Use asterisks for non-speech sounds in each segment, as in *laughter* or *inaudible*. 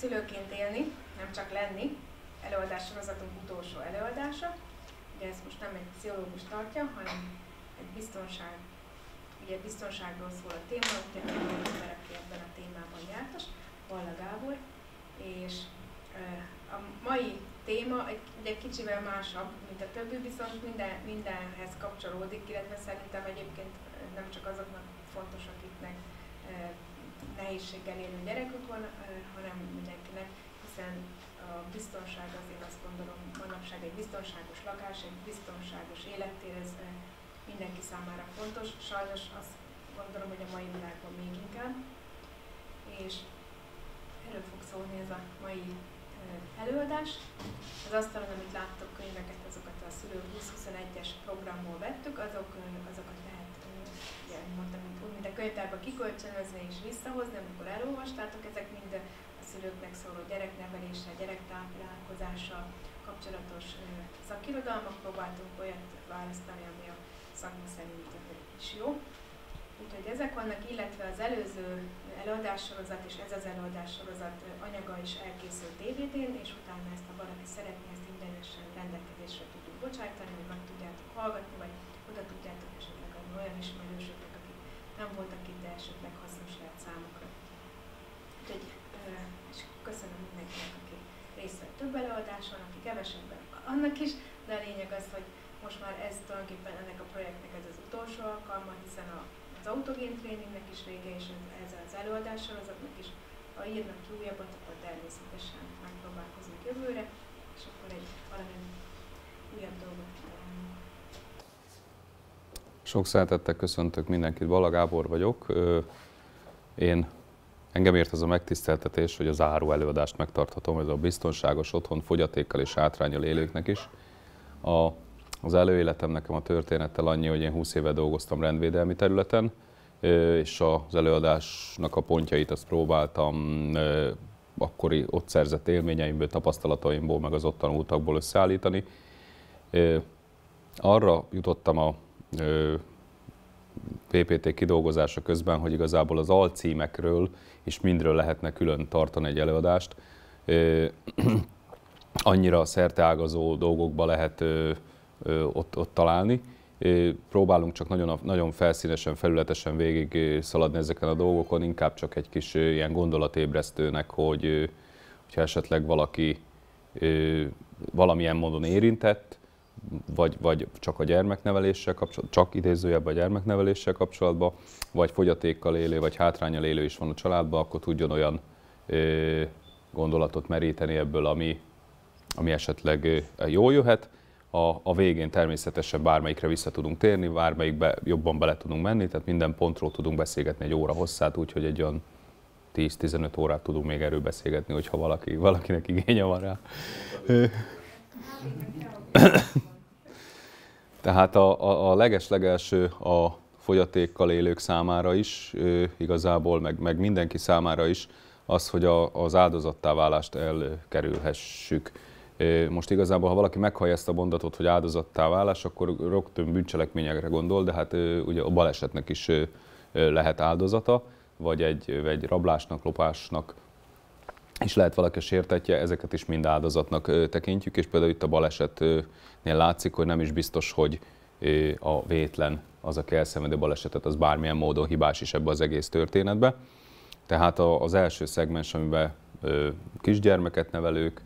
Szülőként élni, nem csak lenni, előadássorozatunk utolsó előadása. Ugye ezt most nem egy pszichológus tartja, hanem egy biztonság, ugye biztonságról szól a téma, ugye ember, aki ebben a témában jártas, Valla Gábor, és a mai téma egy, egy kicsivel másabb, mint a többi, viszont minden, mindenhez kapcsolódik, illetve szerintem egyébként nem csak azoknak fontos, akiknek nehézséggel élő gyerekük van, hanem mindenkinek, hiszen a biztonság azért azt gondolom manapság egy biztonságos lakás, egy biztonságos élettér, ez mindenki számára fontos. Sajnos azt gondolom, hogy a mai világban még inkább. És erről fog szólni ez a mai előadás. Az asztalon, amit láttok könyveket, azokat a szülő 2021-es programból vettük, azok, azokat mondtam, úgy, mint a könyvtárba kikölcsönözni és visszahozni, amikor elolvastátok, ezek mind a szülőknek szóló gyerekneveléssel, gyerektáplálkozással kapcsolatos szakirodalmak, próbáltunk olyat választani, ami a szakma szerint is jó. Úgyhogy ezek vannak, illetve az előző előadássorozat és ez az előadássorozat anyaga is elkészült DVD-n, és utána ezt, a valaki szeretné, ezt ingyenesen rendelkezésre tudjuk bocsájtani, hogy meg tudjátok hallgatni, vagy olyan ismerősöknek, akik nem voltak itt, de esetleg hasznos lehet számukra. Úgyhogy, és köszönöm mindenkinek, aki részt vett több előadáson, aki kevesebben annak is, de a lényeg az, hogy most már ez tulajdonképpen ennek a projektnek ez az utolsó alkalma, hiszen az autogén tréningnek is vége, és ez, az előadás sorozatnak is, ha írnak ki újabbat, akkor természetesen megpróbálkozunk jövőre, és akkor egy valami újabb dolgot sok szeretettel köszöntök mindenkit, Bala Gábor vagyok. Én Engem ért az a megtiszteltetés, hogy az áru előadást megtarthatom, ez a biztonságos otthon fogyatékkal és hátrányal élőknek is. A, az előéletem nekem a történettel annyi, hogy én 20 éve dolgoztam rendvédelmi területen, és az előadásnak a pontjait azt próbáltam akkori ott szerzett élményeimből, tapasztalataimból, meg az ott tanultakból összeállítani. Arra jutottam a PPT kidolgozása közben, hogy igazából az alcímekről és mindről lehetne külön tartani egy előadást. *clears throat* Annyira szerteágazó dolgokba lehet ott, ott találni. Próbálunk csak nagyon, nagyon felszínesen, felületesen végig szaladni ezeken a dolgokon, inkább csak egy kis ilyen gondolatébresztőnek, hogy ha esetleg valaki valamilyen módon érintett, vagy, vagy csak a gyermekneveléssel kapcsolatban, csak idézőjelben a gyermekneveléssel kapcsolatban, vagy fogyatékkal élő, vagy hátrányal élő is van a családban, akkor tudjon olyan ö, gondolatot meríteni ebből, ami, ami esetleg ö, jól jöhet. A, a végén természetesen bármelyikre vissza tudunk térni, bármelyikbe jobban bele tudunk menni, tehát minden pontról tudunk beszélgetni egy óra hosszát, úgyhogy egy olyan 10-15 órát tudunk még erről beszélgetni, hogyha valaki, valakinek igénye van rá. *coughs* Tehát a, a, a legeslegelső a fogyatékkal élők számára is, igazából, meg, meg mindenki számára is, az, hogy a, az áldozattá válást elkerülhessük. Most igazából, ha valaki meghallja ezt a mondatot, hogy áldozattá válás, akkor rögtön bűncselekményekre gondol, de hát ugye a balesetnek is lehet áldozata, vagy egy, egy rablásnak, lopásnak, és lehet valaki sértetje, ezeket is mind áldozatnak tekintjük, és például itt a balesetnél látszik, hogy nem is biztos, hogy a vétlen az, aki elszenvedi a balesetet, az bármilyen módon hibás is ebbe az egész történetbe. Tehát az első szegmens, amiben kisgyermeket nevelők,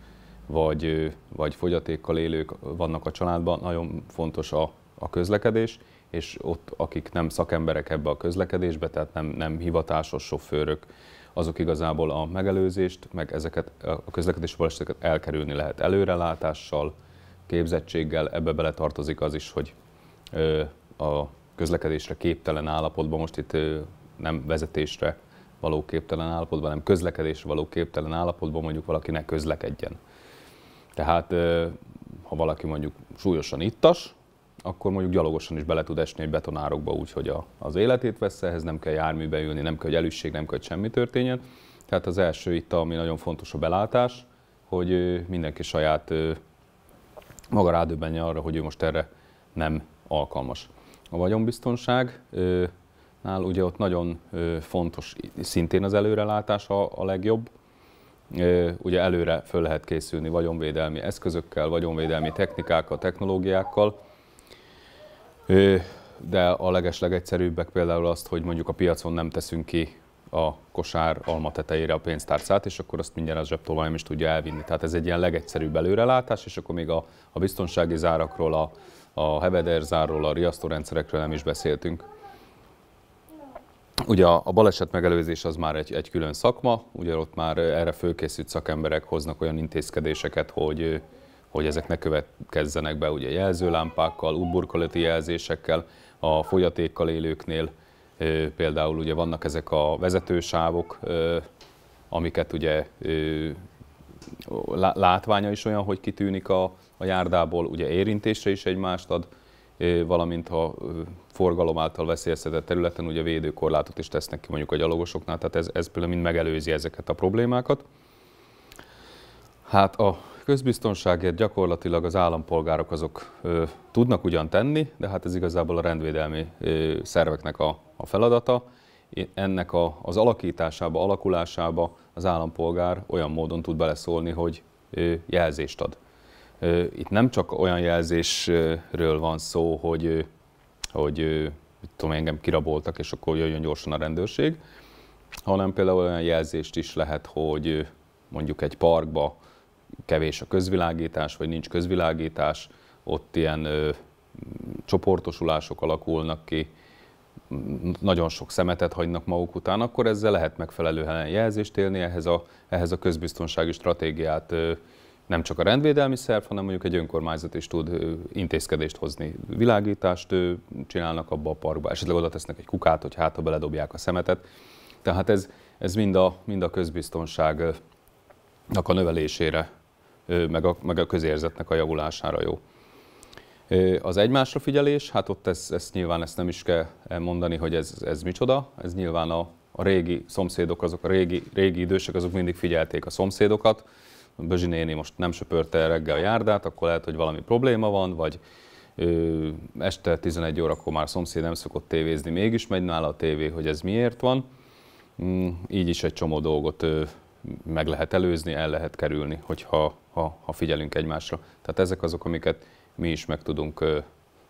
vagy, vagy fogyatékkal élők vannak a családban, nagyon fontos a, a közlekedés, és ott akik nem szakemberek ebbe a közlekedésbe, tehát nem, nem hivatásos sofőrök, azok igazából a megelőzést, meg ezeket a közlekedési baleseteket elkerülni lehet előrelátással, képzettséggel, ebbe bele tartozik az is, hogy a közlekedésre képtelen állapotban, most itt nem vezetésre való képtelen állapotban, hanem közlekedésre való képtelen állapotban mondjuk valaki ne közlekedjen. Tehát ha valaki mondjuk súlyosan ittas, akkor mondjuk gyalogosan is bele tud esni egy betonárokba úgy, hogy a, az életét vesz, ehhez nem kell járműbe ülni, nem kell, hogy elüsség, nem kell, hogy semmi történjen. Tehát az első itt, ami nagyon fontos a belátás, hogy mindenki saját maga rádöbbenje arra, hogy ő most erre nem alkalmas. A nál ugye ott nagyon fontos szintén az előrelátás a, a legjobb, ugye előre föl lehet készülni vagyonvédelmi eszközökkel, vagyonvédelmi technikákkal, technológiákkal, de a legeslegegyszerűbbek például azt, hogy mondjuk a piacon nem teszünk ki a kosár alma tetejére a pénztárcát, és akkor azt mindjárt a zsebtolvajom is tudja elvinni. Tehát ez egy ilyen legegyszerűbb előrelátás, és akkor még a, a biztonsági zárakról, a, a zárról, a riasztórendszerekről nem is beszéltünk. Ugye a, a baleset megelőzés az már egy, egy külön szakma, ugye ott már erre fölkészült szakemberek hoznak olyan intézkedéseket, hogy hogy ezek ne következzenek be ugye jelzőlámpákkal, útburkolati jelzésekkel, a fogyatékkal élőknél például ugye vannak ezek a vezetősávok, amiket ugye látványa is olyan, hogy kitűnik a, a járdából, ugye érintésre is egymást ad, valamint ha forgalom által veszélyeztetett területen ugye védőkorlátot is tesznek ki mondjuk a gyalogosoknál, tehát ez, ez például mind megelőzi ezeket a problémákat. Hát a közbiztonságért gyakorlatilag az állampolgárok azok ö, tudnak ugyan tenni, de hát ez igazából a rendvédelmi ö, szerveknek a, a feladata. Ennek a, az alakításába, alakulásába az állampolgár olyan módon tud beleszólni, hogy ö, jelzést ad. Ö, itt nem csak olyan jelzésről van szó, hogy, ö, hogy ö, tudom, engem kiraboltak, és akkor jöjjön gyorsan a rendőrség, hanem például olyan jelzést is lehet, hogy mondjuk egy parkba kevés a közvilágítás, vagy nincs közvilágítás, ott ilyen ö, csoportosulások alakulnak ki, nagyon sok szemetet hagynak maguk után, akkor ezzel lehet megfelelő helyen jelzést élni, ehhez a, ehhez a közbiztonsági stratégiát ö, nem csak a rendvédelmi szerv, hanem mondjuk egy önkormányzat is tud ö, intézkedést hozni. Világítást ö, csinálnak abba a parkba, esetleg oda tesznek egy kukát, hogy hát, beledobják a szemetet. Tehát ez, ez mind, a, mind a közbiztonságnak a növelésére meg a, meg a közérzetnek a javulására jó. Az egymásra figyelés, hát ott ezt, ez nyilván ezt nem is kell mondani, hogy ez, ez micsoda. Ez nyilván a, a régi szomszédok, azok a régi, régi idősek, azok mindig figyelték a szomszédokat. Bözsi néni most nem söpörte reggel a járdát, akkor lehet, hogy valami probléma van, vagy ö, este 11 órakor már a szomszéd nem szokott tévézni, mégis megy nála a tévé, hogy ez miért van. Mm, így is egy csomó dolgot ö, meg lehet előzni, el lehet kerülni, hogyha ha, ha figyelünk egymásra. Tehát ezek azok, amiket mi is meg tudunk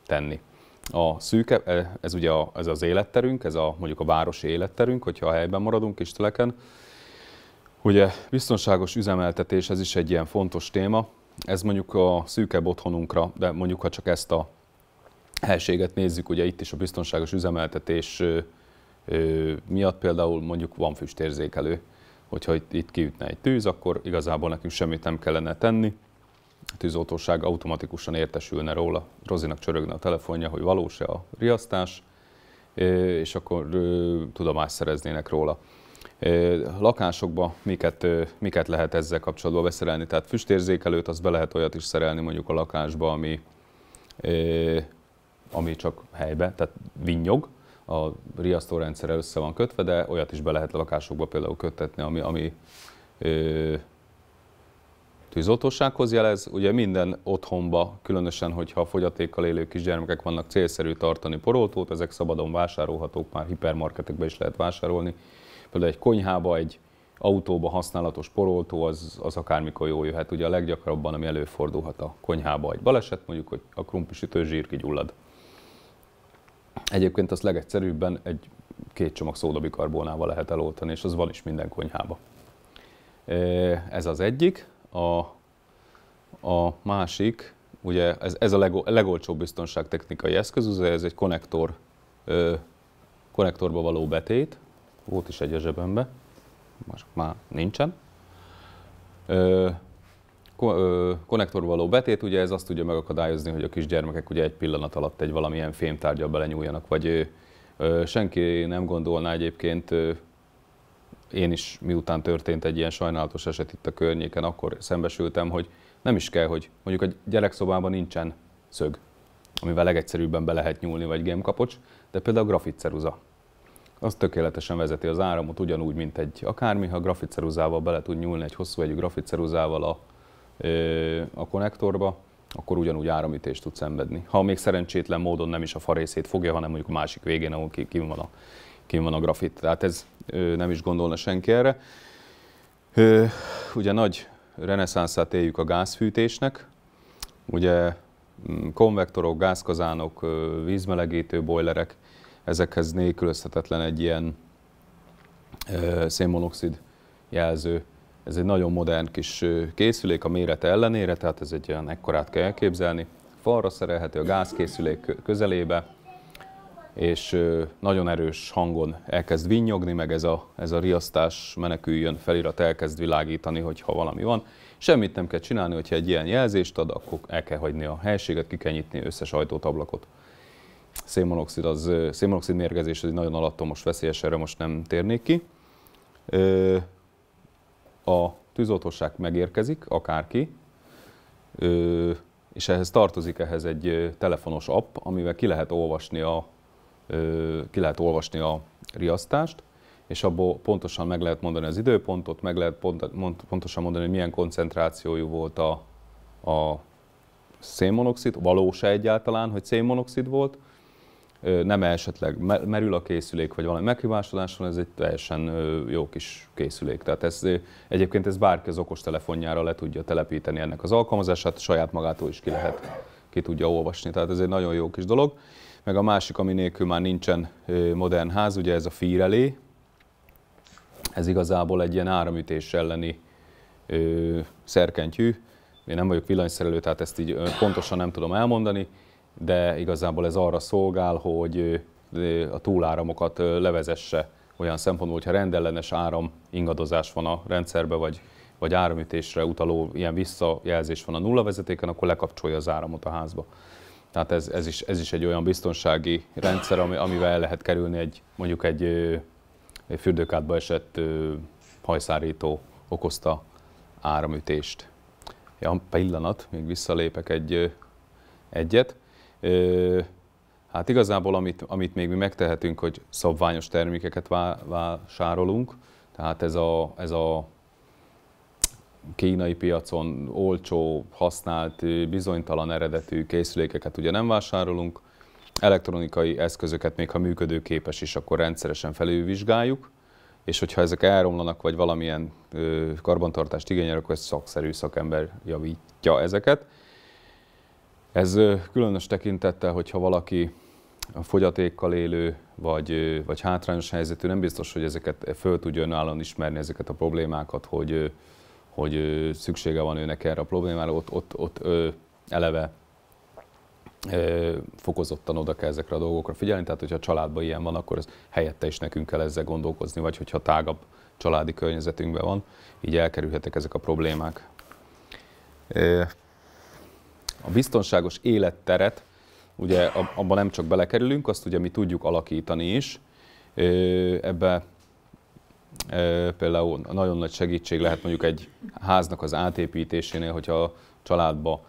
tenni. A szűke, e, ez ugye a, ez az életterünk, ez a mondjuk a városi életterünk, hogyha a helyben maradunk Kisteleken. Ugye biztonságos üzemeltetés, ez is egy ilyen fontos téma. Ez mondjuk a szűkebb otthonunkra, de mondjuk ha csak ezt a helységet nézzük, ugye itt is a biztonságos üzemeltetés miatt például mondjuk van füstérzékelő, hogyha itt, itt kiütne egy tűz, akkor igazából nekünk semmit nem kellene tenni, a tűzoltóság automatikusan értesülne róla, Rozinak csörögne a telefonja, hogy valós-e a riasztás, és akkor tudomást szereznének róla. Lakásokba miket, miket lehet ezzel kapcsolatban beszerelni? Tehát füstérzékelőt, azt be lehet olyat is szerelni mondjuk a lakásba, ami, ami csak helybe, tehát vinnyog, a riasztórendszere össze van kötve, de olyat is be lehet lakásokba például kötetni, ami, ami ö, tűzoltósághoz jelez. Ugye minden otthonba, különösen, hogyha a fogyatékkal élő kisgyermekek vannak, célszerű tartani poroltót, ezek szabadon vásárolhatók, már hipermarketekbe is lehet vásárolni. Például egy konyhába, egy autóba használatos poroltó az, az akármikor jó jöhet. Ugye a leggyakrabban, ami előfordulhat a konyhába egy baleset, mondjuk, hogy a krumpisütő zsír kigyullad. Egyébként azt legegyszerűbben egy két csomag szódabikarbónával lehet eloltani, és az van is minden konyhába. Ez az egyik. A, a másik, ugye ez, ez a legol, legolcsóbb biztonságtechnikai eszköz, ugye ez egy konnektor, konnektorba való betét, volt is egy a zsebembe, most már nincsen. Ö, konnektorba való betét, ugye ez azt tudja megakadályozni, hogy a kisgyermekek ugye egy pillanat alatt egy valamilyen fémtárgyal belenyúljanak, vagy senki nem gondolná egyébként, én is miután történt egy ilyen sajnálatos eset itt a környéken, akkor szembesültem, hogy nem is kell, hogy mondjuk a gyerekszobában nincsen szög, amivel legegyszerűbben be lehet nyúlni, vagy gémkapocs, de például a grafitceruza. Az tökéletesen vezeti az áramot, ugyanúgy, mint egy akármi, ha grafitceruzával bele tud nyúlni, egy hosszú egy grafitceruzával a a konnektorba, akkor ugyanúgy áramítést tud szenvedni. Ha még szerencsétlen módon nem is a fa részét fogja, hanem mondjuk a másik végén, ahol ki, ki van a, kim van a grafit. Tehát ez nem is gondolna senki erre. Ugye nagy reneszánszát éljük a gázfűtésnek, ugye mm, konvektorok, gázkazánok, vízmelegítő bojlerek, ezekhez nélkülözhetetlen egy ilyen szénmonoxid jelző ez egy nagyon modern kis készülék a mérete ellenére, tehát ez egy olyan ekkorát kell elképzelni. Falra szerelhető a gázkészülék közelébe, és nagyon erős hangon elkezd vinyogni, meg ez a, ez a riasztás meneküljön felirat elkezd világítani, hogyha valami van. Semmit nem kell csinálni, hogyha egy ilyen jelzést ad, akkor el kell hagyni a helységet, ki kell nyitni összes ajtót, ablakot. Szénmonoxid, az, szénmonoxid mérgezés az egy nagyon alattomos, veszélyes, erre most nem térnék ki a tűzoltóság megérkezik, akárki, és ehhez tartozik ehhez egy telefonos app, amivel ki lehet olvasni a, ki lehet olvasni a riasztást, és abból pontosan meg lehet mondani az időpontot, meg lehet pontosan mondani, hogy milyen koncentrációjú volt a, a szénmonoxid, valós -e egyáltalán, hogy szénmonoxid volt, nem -e esetleg merül a készülék, vagy valami meghibásodás van, ez egy teljesen jó kis készülék. Tehát ez, egyébként ez bárki az okostelefonjára le tudja telepíteni ennek az alkalmazását, saját magától is ki lehet, ki tudja olvasni. Tehát ez egy nagyon jó kis dolog. Meg a másik, ami nélkül már nincsen modern ház, ugye ez a fírelé. Ez igazából egy ilyen áramütés elleni szerkentyű. Én nem vagyok villanyszerelő, tehát ezt így pontosan nem tudom elmondani de igazából ez arra szolgál, hogy a túláramokat levezesse olyan szempontból, hogyha rendellenes áram ingadozás van a rendszerbe, vagy, vagy áramütésre utaló ilyen visszajelzés van a nulla vezetéken, akkor lekapcsolja az áramot a házba. Tehát ez, ez, is, ez is egy olyan biztonsági rendszer, ami, amivel el lehet kerülni egy mondjuk egy, egy fürdőkádba esett hajszárító okozta áramütést. Ja, pillanat, még visszalépek egy, egyet. Hát igazából, amit, amit még mi megtehetünk, hogy szabványos termékeket vásárolunk, tehát ez a, ez a kínai piacon olcsó, használt, bizonytalan eredetű készülékeket ugye nem vásárolunk, elektronikai eszközöket, még ha működőképes is, akkor rendszeresen felülvizsgáljuk, és hogyha ezek elromlanak, vagy valamilyen karbantartást igényel, akkor ez szakszerű szakember javítja ezeket. Ez különös tekintettel, hogyha valaki a fogyatékkal élő, vagy, vagy hátrányos helyzetű, nem biztos, hogy ezeket föl tudja önállóan ismerni ezeket a problémákat, hogy, hogy szüksége van őnek erre a problémára, ott, ott, ott eleve fokozottan oda kell ezekre a dolgokra figyelni, tehát hogyha a családban ilyen van, akkor ez helyette is nekünk kell ezzel gondolkozni, vagy hogyha tágabb családi környezetünkben van, így elkerülhetek ezek a problémák. A biztonságos életteret, ugye abban nem csak belekerülünk, azt ugye mi tudjuk alakítani is. Ebbe például nagyon nagy segítség lehet mondjuk egy háznak az átépítésénél, hogyha a családba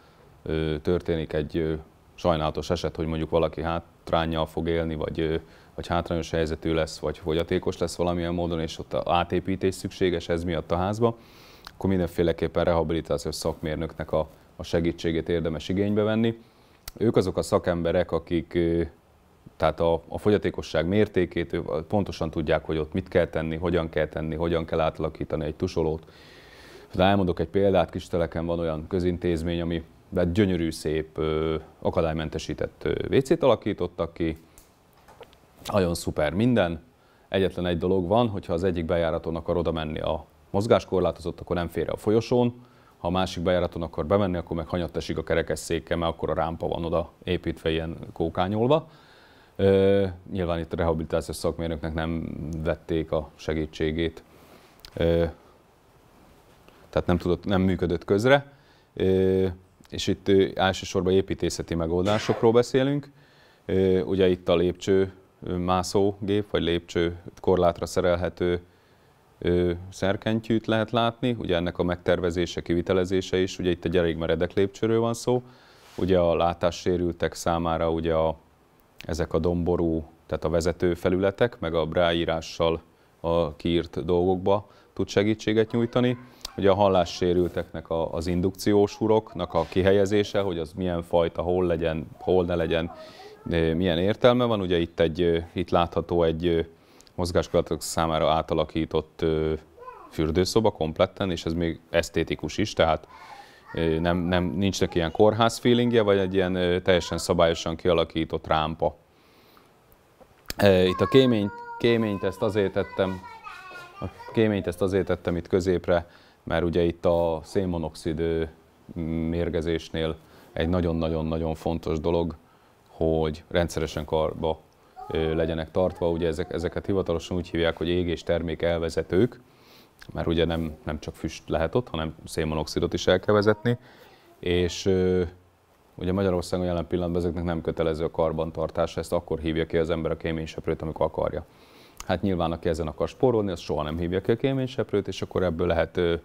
történik egy sajnálatos eset, hogy mondjuk valaki hátrányjal fog élni, vagy, vagy hátrányos helyzetű lesz, vagy fogyatékos lesz valamilyen módon, és ott átépítés szükséges ez miatt a házba, akkor mindenféleképpen rehabilitációs szakmérnöknek a a segítségét érdemes igénybe venni. Ők azok a szakemberek, akik tehát a, a fogyatékosság mértékét pontosan tudják, hogy ott mit kell tenni, hogyan kell tenni, hogyan kell átalakítani egy tusolót. De elmondok egy példát, Kisteleken van olyan közintézmény, ami de hát gyönyörű, szép, akadálymentesített WC-t alakítottak ki, nagyon szuper minden. Egyetlen egy dolog van, hogyha az egyik bejáraton akar oda menni a mozgáskorlátozott, akkor nem fér a folyosón, ha a másik bejáraton akar bemenni, akkor meg hanyat esik a kerekesszéke, mert akkor a rámpa van oda építve ilyen kókányolva. Ö, nyilván itt a rehabilitációs szakmérnöknek nem vették a segítségét, ö, tehát nem, tudott, nem működött közre. Ö, és itt ö, elsősorban építészeti megoldásokról beszélünk. Ö, ugye itt a lépcső mászógép, vagy lépcső korlátra szerelhető szerkentyűt lehet látni, ugye ennek a megtervezése, kivitelezése is, ugye itt egy elég meredek lépcsőről van szó, ugye a látássérültek számára ugye a, ezek a domború, tehát a vezető felületek, meg a bráírással a kiírt dolgokba tud segítséget nyújtani. Ugye a hallássérülteknek a, az indukciós huroknak a kihelyezése, hogy az milyen fajta, hol legyen, hol ne legyen, milyen értelme van. Ugye itt, egy, itt látható egy mozgáskorlátok számára átalakított fürdőszoba kompletten, és ez még esztétikus is, tehát nem, nem, nincs neki ilyen kórház feelingje, vagy egy ilyen teljesen szabályosan kialakított rámpa. Itt a kémény kéményt ezt azért tettem, a kéményt ezt azért tettem itt középre, mert ugye itt a szénmonoxid mérgezésnél egy nagyon-nagyon-nagyon fontos dolog, hogy rendszeresen karba legyenek tartva. Ugye ezek, ezeket hivatalosan úgy hívják, hogy égés termék elvezetők, mert ugye nem, nem csak füst lehet ott, hanem szénmonoxidot is el kell vezetni, és ugye Magyarországon jelen pillanatban ezeknek nem kötelező a karbantartása, ezt akkor hívja ki az ember a kéményseprőt, amikor akarja. Hát nyilván, aki ezen akar spórolni, az soha nem hívja ki a kéményseprőt, és akkor ebből lehet ö,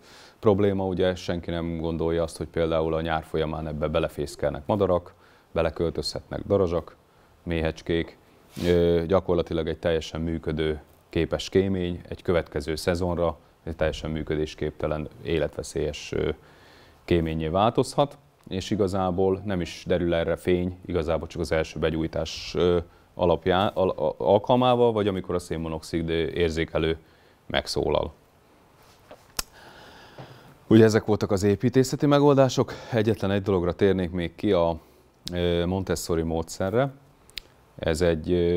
probléma, ugye senki nem gondolja azt, hogy például a nyár folyamán ebbe belefészkelnek madarak, beleköltözhetnek darazsak, méhecskék, gyakorlatilag egy teljesen működő képes kémény egy következő szezonra egy teljesen működésképtelen, életveszélyes kéményé változhat, és igazából nem is derül erre fény, igazából csak az első begyújtás alapjá, al, alkalmával, vagy amikor a szénmonoxid érzékelő megszólal. Ugye ezek voltak az építészeti megoldások. Egyetlen egy dologra térnék még ki a Montessori módszerre, ez egy,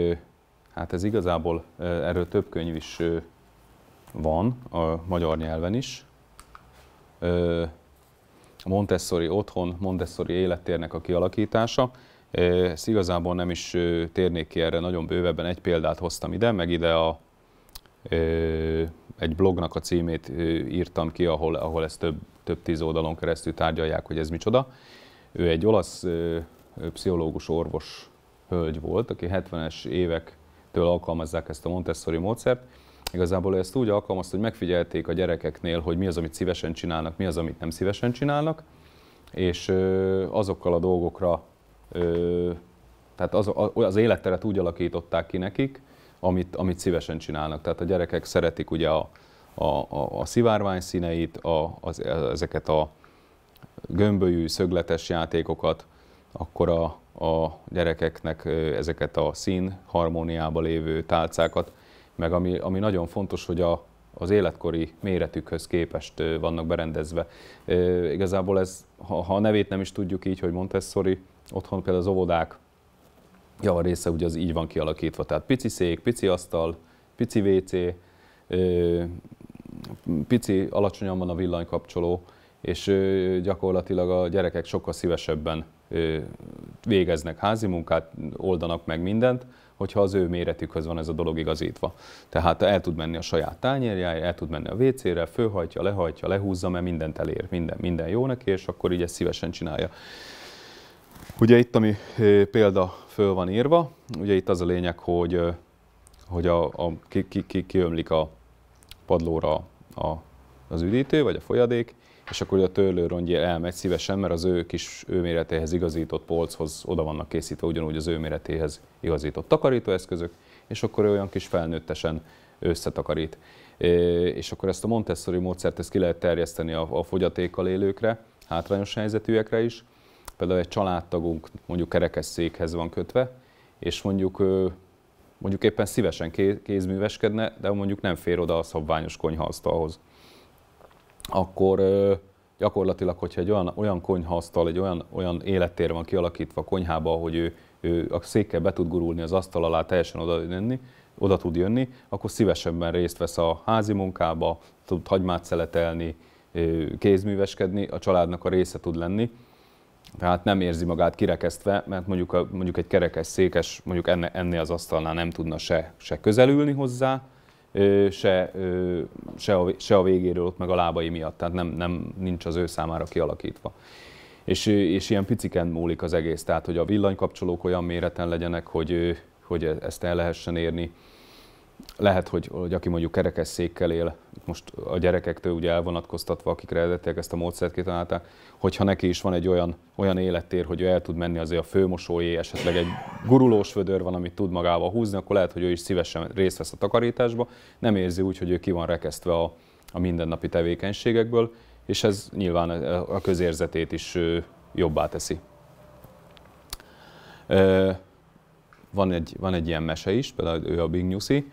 hát ez igazából, erről több könyv is van, a magyar nyelven is. A Montessori otthon, Montessori élettérnek a kialakítása. Ezt igazából nem is térnék ki erre nagyon bővebben, egy példát hoztam ide, meg ide a, egy blognak a címét írtam ki, ahol, ahol ezt több, több tíz oldalon keresztül tárgyalják, hogy ez micsoda. Ő egy olasz pszichológus, orvos hölgy volt, aki 70-es évektől alkalmazzák ezt a Montessori módszert, Igazából ezt úgy alkalmazta, hogy megfigyelték a gyerekeknél, hogy mi az, amit szívesen csinálnak, mi az, amit nem szívesen csinálnak, és azokkal a dolgokra, tehát az, az életteret úgy alakították ki nekik, amit, amit szívesen csinálnak. Tehát a gyerekek szeretik ugye a, a, a, a szivárvány színeit, a, az, ezeket a gömbölyű, szögletes játékokat, akkor a, a gyerekeknek ezeket a szín harmóniába lévő tálcákat, meg ami, ami nagyon fontos, hogy a, az életkori méretükhöz képest vannak berendezve. E, igazából ez, ha, ha a nevét nem is tudjuk így, hogy Montessori, otthon például az óvodák java része ugye az így van kialakítva, tehát pici szék, pici asztal, pici WC, e, pici, alacsonyan van a villanykapcsoló, és gyakorlatilag a gyerekek sokkal szívesebben végeznek házi munkát, oldanak meg mindent, hogyha az ő méretükhöz van ez a dolog igazítva. Tehát el tud menni a saját tányérjára, el tud menni a WC-re, fölhajtja, lehajtja, lehúzza, mert mindent elér, minden, minden jó neki, és akkor így ezt szívesen csinálja. Ugye itt, ami példa föl van írva, ugye itt az a lényeg, hogy, hogy a, a, ki, ki, ki, kiömlik a padlóra a, az üdítő, vagy a folyadék, és akkor a rongyi elmegy szívesen, mert az ő kis ő méretéhez igazított polchoz oda vannak készítve ugyanúgy az ő méretéhez igazított takarítóeszközök, és akkor ő olyan kis felnőttesen összetakarít. És akkor ezt a Montessori módszert ezt ki lehet terjeszteni a, a fogyatékkal élőkre, hátrányos helyzetűekre is. Például egy családtagunk mondjuk kerekesszékhez van kötve, és mondjuk mondjuk éppen szívesen kézműveskedne, de mondjuk nem fér oda a szabványos konyhaasztalhoz akkor gyakorlatilag, hogyha egy olyan, olyan konyhaasztal, egy olyan, olyan élettér van kialakítva a konyhába, hogy ő, ő a székkel be tud gurulni az asztal alá, teljesen oda jönni, oda tud jönni, akkor szívesebben részt vesz a házi munkába, tud hagymát szeletelni, kézműveskedni, a családnak a része tud lenni. Tehát nem érzi magát kirekesztve, mert mondjuk, a, mondjuk egy kerekes székes mondjuk enne, ennél az asztalnál nem tudna se, se közelülni hozzá, se, se, a, se a végéről ott meg a lábai miatt, tehát nem, nem nincs az ő számára kialakítva. És, és ilyen piciken múlik az egész, tehát hogy a villanykapcsolók olyan méreten legyenek, hogy, hogy e, ezt el lehessen érni, lehet, hogy, hogy aki mondjuk kerekesszékkel él, most a gyerekektől ugye elvonatkoztatva, akikre eredetileg ezt a módszert kitalálták, hogyha neki is van egy olyan, olyan élettér, hogy ő el tud menni azért a főmosóé, esetleg egy gurulós vödör van, amit tud magával húzni, akkor lehet, hogy ő is szívesen részt vesz a takarításba, nem érzi úgy, hogy ő ki van rekesztve a, a mindennapi tevékenységekből, és ez nyilván a közérzetét is jobbá teszi. Van egy, van egy ilyen mese is, például ő a Big Newsy,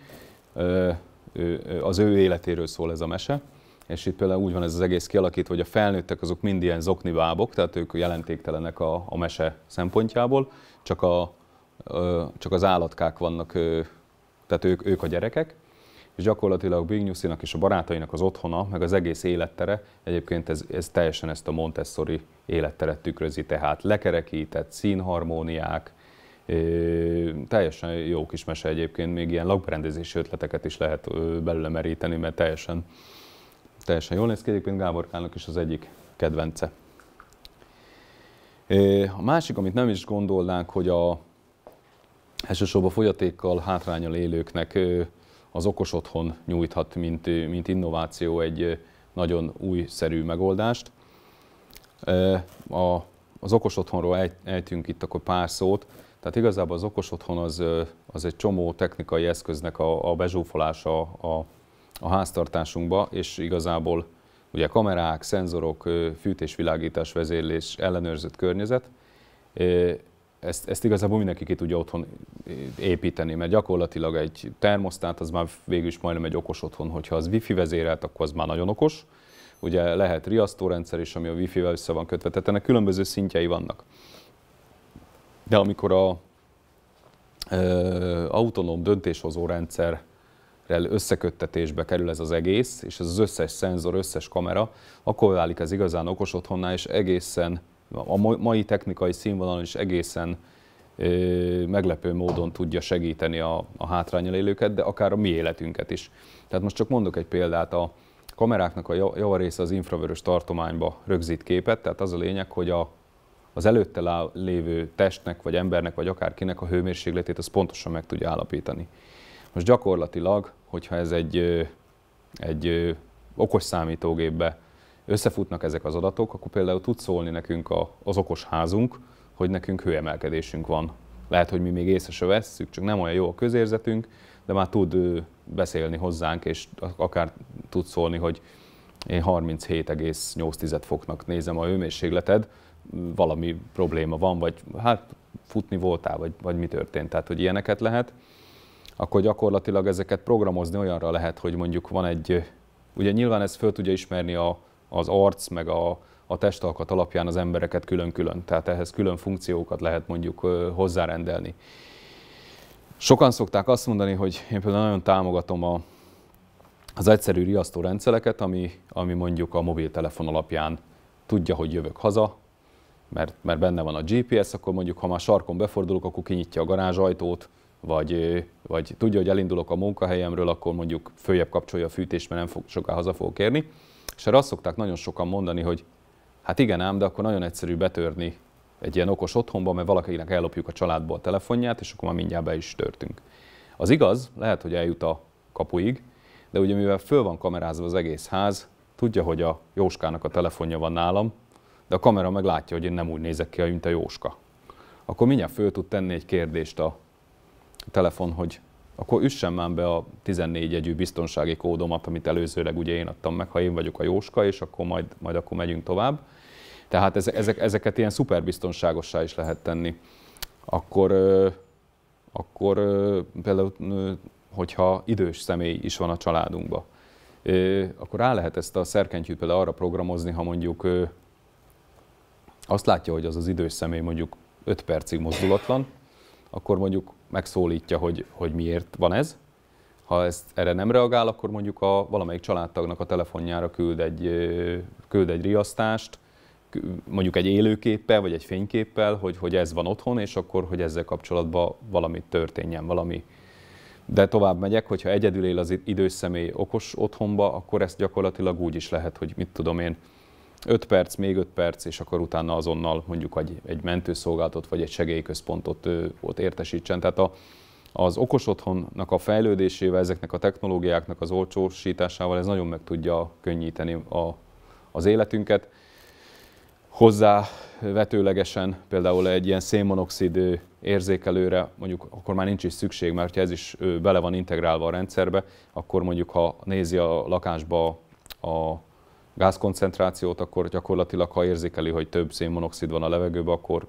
az ő életéről szól ez a mese, és itt például úgy van ez az egész kialakítva, hogy a felnőttek azok mind ilyen zokni bábok, tehát ők jelentéktelenek a, a mese szempontjából, csak, a, csak az állatkák vannak, tehát ők, ők a gyerekek, és gyakorlatilag Big Newsy-nak és a barátainak az otthona, meg az egész élettere, egyébként ez, ez teljesen ezt a Montessori életteret tükrözi, tehát lekerekített színharmóniák, É, teljesen jó kis mese egyébként, még ilyen lakberendezési ötleteket is lehet belőle meríteni, mert teljesen, teljesen jól néz ki, egyébként Gáborkának is az egyik kedvence. É, a másik, amit nem is gondolnánk, hogy a elsősorban fogyatékkal, hátrányal élőknek az okos otthon nyújthat, mint, mint innováció egy nagyon újszerű megoldást. az okos otthonról ejtünk itt akkor pár szót. Tehát igazából az okos otthon az, az egy csomó technikai eszköznek a, a bezsúfolása a, a háztartásunkba, és igazából ugye kamerák, szenzorok, fűtésvilágítás, vezérlés, ellenőrzött környezet, ezt, ezt igazából mindenki ki tudja otthon építeni, mert gyakorlatilag egy termosztát az már végül is majdnem egy okos otthon, hogyha az wifi vezérelt, akkor az már nagyon okos. Ugye lehet riasztórendszer is, ami a wifi-vel össze van kötve, tehát ennek különböző szintjei vannak. De amikor a ö, autonóm döntéshozó rendszerrel összeköttetésbe kerül ez az egész, és ez az összes szenzor, összes kamera, akkor válik ez igazán okos otthonnál, és egészen a mai technikai színvonalon is egészen ö, meglepő módon tudja segíteni a, a hátrányal élőket, de akár a mi életünket is. Tehát most csak mondok egy példát, a kameráknak a része az infravörös tartományba rögzít képet, tehát az a lényeg, hogy a az előtte lévő testnek, vagy embernek, vagy akárkinek a hőmérsékletét, az pontosan meg tudja állapítani. Most gyakorlatilag, hogyha ez egy, egy okos számítógépbe összefutnak ezek az adatok, akkor például tud szólni nekünk az okos házunk, hogy nekünk hőemelkedésünk van. Lehet, hogy mi még észre se vesszük, csak nem olyan jó a közérzetünk, de már tud beszélni hozzánk, és akár tud szólni, hogy én 37,8 foknak nézem a hőmérsékleted, valami probléma van, vagy hát futni voltál, vagy, vagy mi történt, tehát hogy ilyeneket lehet, akkor gyakorlatilag ezeket programozni olyanra lehet, hogy mondjuk van egy, ugye nyilván ez föl tudja ismerni a, az arc, meg a, a testalkat alapján az embereket külön-külön, tehát ehhez külön funkciókat lehet mondjuk hozzárendelni. Sokan szokták azt mondani, hogy én például nagyon támogatom a, az egyszerű riasztó rendszereket, ami, ami mondjuk a mobiltelefon alapján tudja, hogy jövök haza, mert, mert benne van a GPS, akkor mondjuk, ha már sarkon befordulok, akkor kinyitja a garázsajtót, vagy, vagy tudja, hogy elindulok a munkahelyemről, akkor mondjuk följebb kapcsolja a fűtést, mert nem fog, soká haza fogok érni. És erre azt szokták nagyon sokan mondani, hogy hát igen ám, de akkor nagyon egyszerű betörni egy ilyen okos otthonba, mert valakinek ellopjuk a családból a telefonját, és akkor már mindjárt be is törtünk. Az igaz, lehet, hogy eljut a kapuig, de ugye mivel föl van kamerázva az egész ház, tudja, hogy a Jóskának a telefonja van nálam, de a kamera meg látja, hogy én nem úgy nézek ki, mint a Jóska. Akkor mindjárt föl tud tenni egy kérdést a telefon, hogy akkor üssen már be a 14 jegyű biztonsági kódomat, amit előzőleg ugye én adtam meg, ha én vagyok a Jóska, és akkor majd, majd akkor megyünk tovább. Tehát ezek, ezeket ilyen szuperbiztonságossá is lehet tenni. Akkor, akkor például, hogyha idős személy is van a családunkban, akkor rá lehet ezt a szerkentyűt például arra programozni, ha mondjuk azt látja, hogy az az idős személy mondjuk 5 percig mozdulatlan, akkor mondjuk megszólítja, hogy, hogy miért van ez. Ha ezt erre nem reagál, akkor mondjuk a valamelyik családtagnak a telefonjára küld egy, küld egy riasztást, mondjuk egy élőképpel, vagy egy fényképpel, hogy, hogy ez van otthon, és akkor, hogy ezzel kapcsolatban valami történjen, valami. De tovább megyek, hogyha egyedül él az idős személy okos otthonba, akkor ezt gyakorlatilag úgy is lehet, hogy mit tudom én, 5 perc, még 5 perc, és akkor utána azonnal mondjuk egy, egy mentőszolgálatot vagy egy segélyközpontot ott értesítsen. Tehát a, az okos otthonnak a fejlődésével, ezeknek a technológiáknak az olcsósításával ez nagyon meg tudja könnyíteni a, az életünket. Hozzá vetőlegesen például egy ilyen szénmonoxid érzékelőre mondjuk akkor már nincs is szükség, mert ha ez is bele van integrálva a rendszerbe, akkor mondjuk ha nézi a lakásba a gázkoncentrációt, akkor gyakorlatilag, ha érzékeli, hogy több szénmonoxid van a levegőben, akkor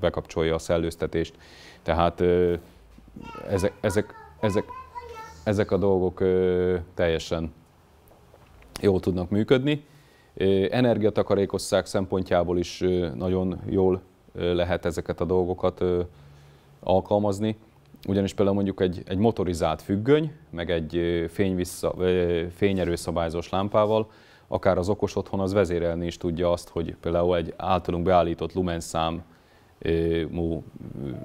bekapcsolja a szellőztetést. Tehát ezek, ezek, ezek, ezek a dolgok teljesen jól tudnak működni. Energiatakarékosság szempontjából is nagyon jól lehet ezeket a dolgokat alkalmazni, ugyanis például mondjuk egy, egy motorizált függöny, meg egy fényvissza, fényerőszabályzós lámpával akár az okos otthon az vezérelni is tudja azt, hogy például egy általunk beállított lumenszám mú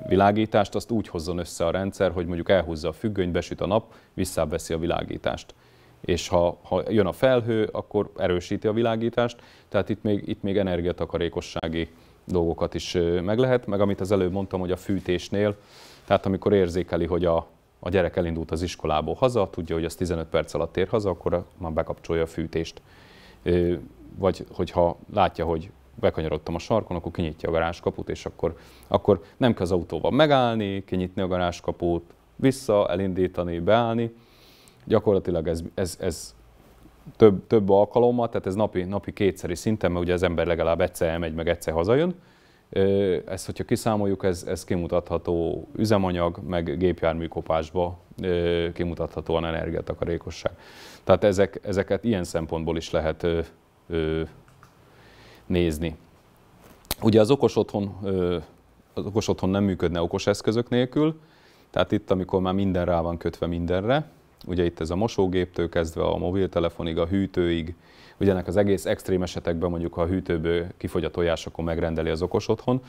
világítást, azt úgy hozzon össze a rendszer, hogy mondjuk elhúzza a függönyt, besüt a nap, visszaveszi a világítást. És ha, ha jön a felhő, akkor erősíti a világítást, tehát itt még, itt még energiatakarékossági dolgokat is meg lehet, meg amit az előbb mondtam, hogy a fűtésnél, tehát amikor érzékeli, hogy a, a gyerek elindult az iskolából haza, tudja, hogy az 15 perc alatt ér haza, akkor már bekapcsolja a fűtést vagy hogyha látja, hogy bekanyarodtam a sarkon, akkor kinyitja a garázskaput, és akkor, akkor nem kell az autóval megállni, kinyitni a garázskaput, vissza, elindítani, beállni. Gyakorlatilag ez, ez, ez több, több alkalommal, tehát ez napi, napi kétszeri szinten, mert ugye az ember legalább egyszer elmegy, meg egyszer hazajön, ez, hogyha kiszámoljuk, ez, ez kimutatható üzemanyag, meg gépjárműkopásba kimutathatóan energiatakarékosság. Tehát ezek, ezeket ilyen szempontból is lehet ö, nézni. Ugye az okos otthon, ö, az okos otthon nem működne okos eszközök nélkül, tehát itt, amikor már minden rá van kötve mindenre, ugye itt ez a mosógéptől kezdve a mobiltelefonig, a hűtőig, ugye ennek az egész extrém esetekben mondjuk, ha a hűtőből kifogy a tojás, akkor megrendeli az okos otthon,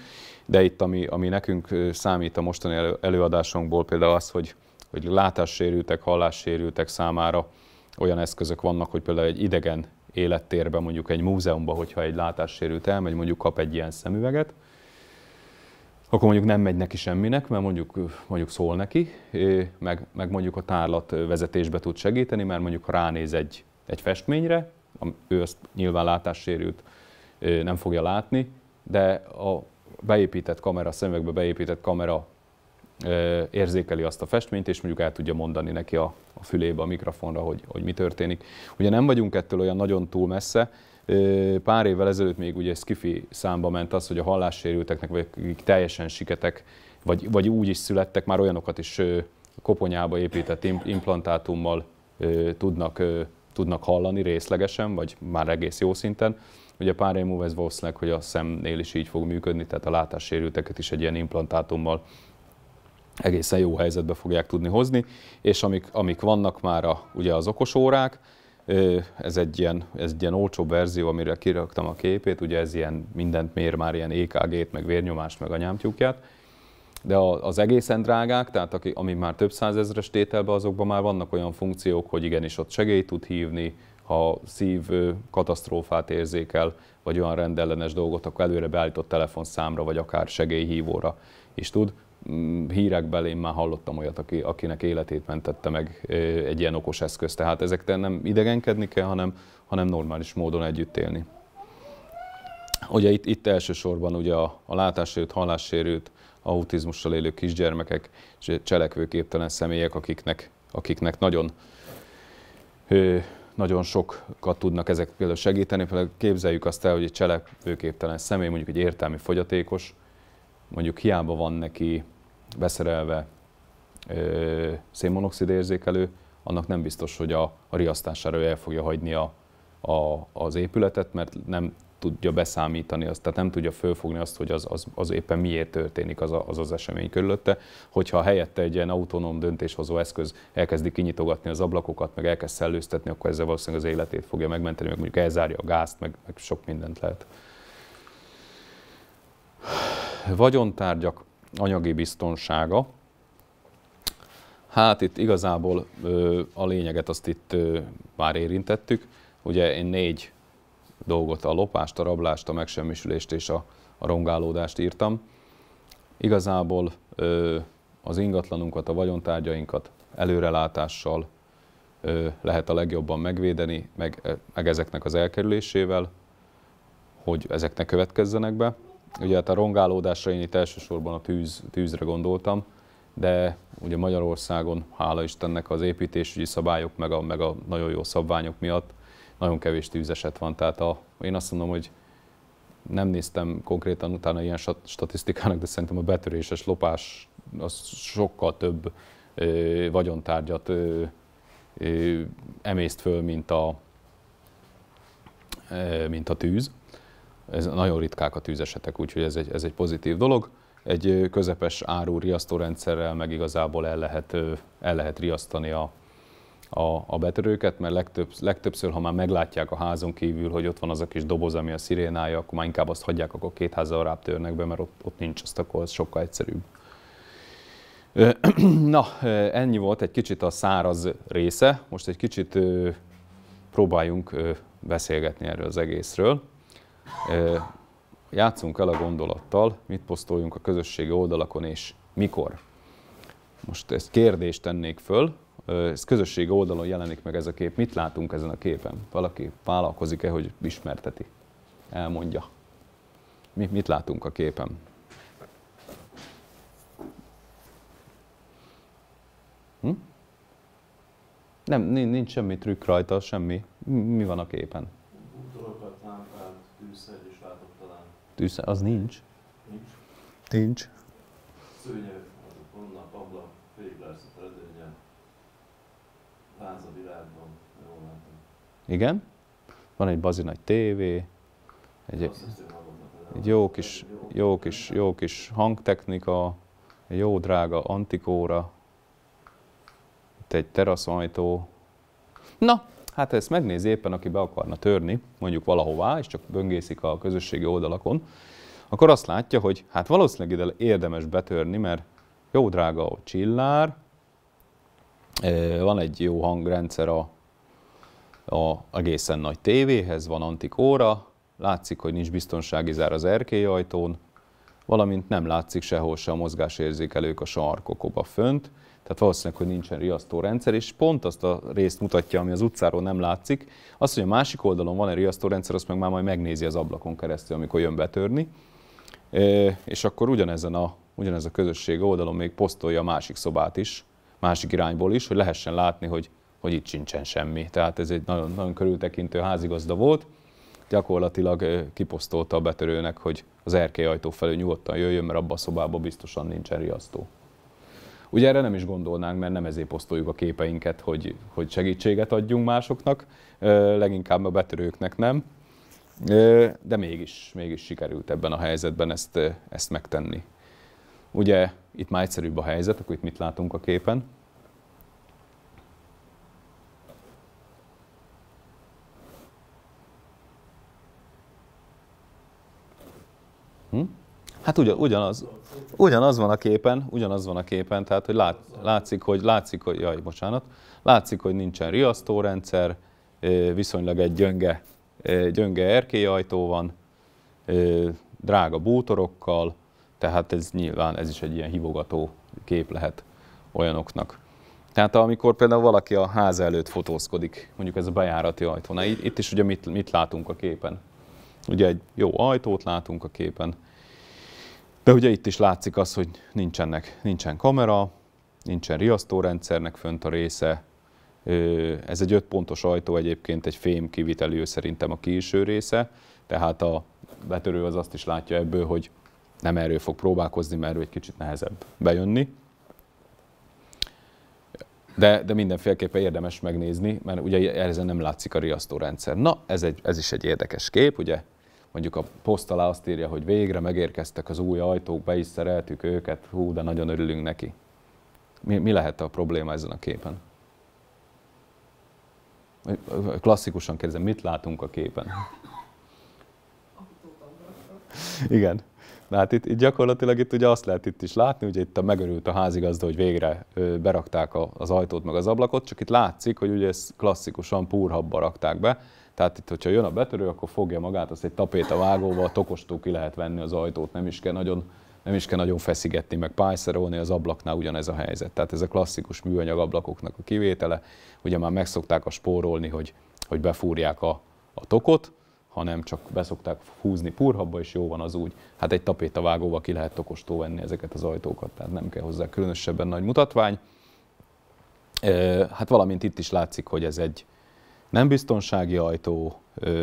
de itt ami, ami nekünk számít a mostani előadásunkból például az, hogy, hogy látássérültek, hallássérültek számára olyan eszközök vannak, hogy például egy idegen élettérben, mondjuk egy múzeumban, hogyha egy látássérült elmegy, mondjuk kap egy ilyen szemüveget, akkor mondjuk nem megy neki semminek, mert mondjuk, mondjuk szól neki, meg, meg mondjuk a tárlat vezetésbe tud segíteni, mert mondjuk ha ránéz egy, egy festményre, ő azt nyilván látássérült nem fogja látni, de a beépített kamera, szemekbe beépített kamera érzékeli azt a festményt, és mondjuk el tudja mondani neki a, a fülébe, a mikrofonra, hogy, hogy mi történik. Ugye nem vagyunk ettől olyan nagyon túl messze, Pár évvel ezelőtt még ugye skifi számba ment az, hogy a hallássérülteknek, vagy akik teljesen siketek, vagy, vagy úgy is születtek, már olyanokat is koponyába épített implantátummal tudnak tudnak hallani részlegesen, vagy már egész jó szinten. Ugye pár év múlva ez valószínűleg, hogy a szemnél is így fog működni, tehát a látássérülteket is egy ilyen implantátummal egészen jó helyzetbe fogják tudni hozni, és amik, amik vannak már a, ugye az okos órák, ez egy, ilyen, ez egy ilyen olcsóbb verzió, amire kiraktam a képét, ugye ez ilyen mindent mér már, ilyen EKG-t, meg vérnyomást, meg anyámtyúkját, de az egészen drágák, tehát aki, ami már több százezres tételben, azokban már vannak olyan funkciók, hogy igenis ott segély tud hívni, ha szív katasztrófát érzékel, vagy olyan rendellenes dolgot, akkor előre beállított telefonszámra, vagy akár segélyhívóra is tud. Mm, Hírekben én már hallottam olyat, aki, akinek életét mentette meg egy ilyen okos eszköz. Tehát ezekkel nem idegenkedni kell, hanem, hanem normális módon együtt élni. Ugye itt, itt elsősorban ugye a, a látássérült, hallássérült, autizmussal élő kisgyermekek és cselekvőképtelen személyek, akiknek, akiknek nagyon, nagyon sokat tudnak ezek például segíteni. Például képzeljük azt el, hogy egy cselekvőképtelen személy, mondjuk egy értelmi fogyatékos, mondjuk hiába van neki beszerelve szénmonoxid érzékelő, annak nem biztos, hogy a, a riasztására el fogja hagyni a, a, az épületet, mert nem tudja beszámítani azt, tehát nem tudja fölfogni azt, hogy az, az, az éppen miért történik az, a, az az esemény körülötte. Hogyha helyette egy ilyen autonóm döntéshozó eszköz elkezdi kinyitogatni az ablakokat, meg elkezd szellőztetni, akkor ezzel valószínűleg az életét fogja megmenteni, meg mondjuk elzárja a gázt, meg, meg sok mindent lehet. Vagyontárgyak anyagi biztonsága. Hát itt igazából ö, a lényeget azt itt ö, már érintettük. Ugye én négy dolgot, a lopást, a rablást, a megsemmisülést és a, a rongálódást írtam. Igazából ö, az ingatlanunkat, a vagyontárgyainkat előrelátással ö, lehet a legjobban megvédeni, meg, meg ezeknek az elkerülésével, hogy ezeknek következzenek be. Ugye hát a rongálódásra én itt elsősorban a tűz, tűzre gondoltam, de ugye Magyarországon, hála Istennek az építésügyi szabályok, meg a, meg a nagyon jó szabványok miatt nagyon kevés tűzeset van. Tehát a, én azt mondom, hogy nem néztem konkrétan utána ilyen statisztikának, de szerintem a betöréses lopás az sokkal több ö, vagyontárgyat ö, ö, emészt föl, mint a, ö, mint a tűz. Ez nagyon ritkák a tűzesetek, úgyhogy ez egy, ez egy pozitív dolog. Egy közepes áru riasztórendszerrel meg igazából el lehet, el lehet riasztani a, a, a betörőket, mert legtöbb, legtöbbször, ha már meglátják a házon kívül, hogy ott van az a kis doboz, ami a szirénája, akkor már inkább azt hagyják, akkor két házzal rább törnek be, mert ott, ott nincs, azt akkor az sokkal egyszerűbb. *clears throat* Na, ennyi volt egy kicsit a száraz része, most egy kicsit próbáljunk beszélgetni erről az egészről. Játszunk el a gondolattal, mit posztoljunk a közösségi oldalakon és mikor. Most ezt kérdést tennék föl, ez közösség oldalon jelenik meg ez a kép. Mit látunk ezen a képen? Valaki vállalkozik-e, hogy ismerteti? Elmondja. Mi, mit látunk a képen? Hm? Nem, nincs semmi trükk rajta, semmi. Mi van a képen? Bútorokat, lámpát, tűzszer is látok talán. Tűzszer? Az nincs? Nincs. Nincs. Szőnyeg. a világban, jól látom. Igen? Van egy bazi nagy tévé, egy, egy, egy jó kis, jó kis, jó kis hangtechnika, egy jó drága antikóra, itt egy teraszajtó. Na, hát ezt megnézi éppen, aki be akarna törni, mondjuk valahová, és csak böngészik a közösségi oldalakon, akkor azt látja, hogy hát valószínűleg ide érdemes betörni, mert jó drága a csillár, van egy jó hangrendszer a, a egészen nagy tévéhez, van antik óra, látszik, hogy nincs biztonsági zár az ajtón, valamint nem látszik sehol se a mozgásérzékelők a sarkokoba fönt, tehát valószínűleg, hogy nincsen riasztórendszer, és pont azt a részt mutatja, ami az utcáról nem látszik. Azt, hogy a másik oldalon van egy riasztórendszer, azt meg már majd megnézi az ablakon keresztül, amikor jön betörni. És akkor ugyanezen a, ugyanez a közösség oldalon még posztolja a másik szobát is, másik irányból is, hogy lehessen látni, hogy, hogy itt sincsen semmi. Tehát ez egy nagyon, nagyon körültekintő házigazda volt, gyakorlatilag kiposztolta a betörőnek, hogy az ajtó felől nyugodtan jöjjön, mert abban a szobában biztosan nincsen riasztó. Ugye erre nem is gondolnánk, mert nem ezért posztoljuk a képeinket, hogy, hogy segítséget adjunk másoknak, leginkább a betörőknek nem, de mégis, mégis sikerült ebben a helyzetben ezt, ezt megtenni. Ugye itt már egyszerűbb a helyzet, akkor itt mit látunk a képen? Hm? Hát ugyan, ugyanaz, ugyanaz van a képen, ugyanaz van a képen, tehát hogy lát, látszik, hogy látszik, hogy jaj, bocsánat, látszik, hogy nincsen riasztórendszer, viszonylag egy gyönge, gyönge erkélyajtó van, drága bútorokkal, tehát ez nyilván, ez is egy ilyen hívogató kép lehet olyanoknak. Tehát amikor például valaki a ház előtt fotózkodik, mondjuk ez a bejárati na itt is ugye mit, mit látunk a képen? Ugye egy jó ajtót látunk a képen, de ugye itt is látszik az, hogy nincsenek, nincsen kamera, nincsen riasztórendszernek fönt a része, ez egy öt pontos ajtó egyébként, egy fém kivitelű szerintem a külső része, tehát a betörő az azt is látja ebből, hogy nem erről fog próbálkozni, mert erről egy kicsit nehezebb bejönni. De, de mindenféleképpen érdemes megnézni, mert ugye ezen nem látszik a riasztórendszer. Na, ez, egy, ez is egy érdekes kép, ugye mondjuk a poszt alá azt írja, hogy végre megérkeztek az új ajtók, be is szereltük őket, hú, de nagyon örülünk neki. Mi, mi lehet a probléma ezen a képen? Klasszikusan kérdezem, mit látunk a képen? Igen hát itt, itt gyakorlatilag itt ugye azt lehet itt is látni, ugye itt a megörült a házigazda, hogy végre berakták a, az ajtót meg az ablakot, csak itt látszik, hogy ugye ezt klasszikusan púrhabba rakták be, tehát itt, hogyha jön a betörő, akkor fogja magát, azt egy tapéta vágóval, a ki lehet venni az ajtót, nem is kell nagyon, nem is kell nagyon feszigetni, meg pályszerolni, az ablaknál ugyanez a helyzet. Tehát ez a klasszikus műanyag ablakoknak a kivétele. Ugye már megszokták a spórolni, hogy, hogy befúrják a, a tokot, hanem csak beszokták húzni purhabba, és jó van az úgy. Hát egy tapétavágóval ki lehet tokostó venni ezeket az ajtókat, tehát nem kell hozzá különösebben nagy mutatvány. Hát valamint itt is látszik, hogy ez egy nem biztonsági ajtó,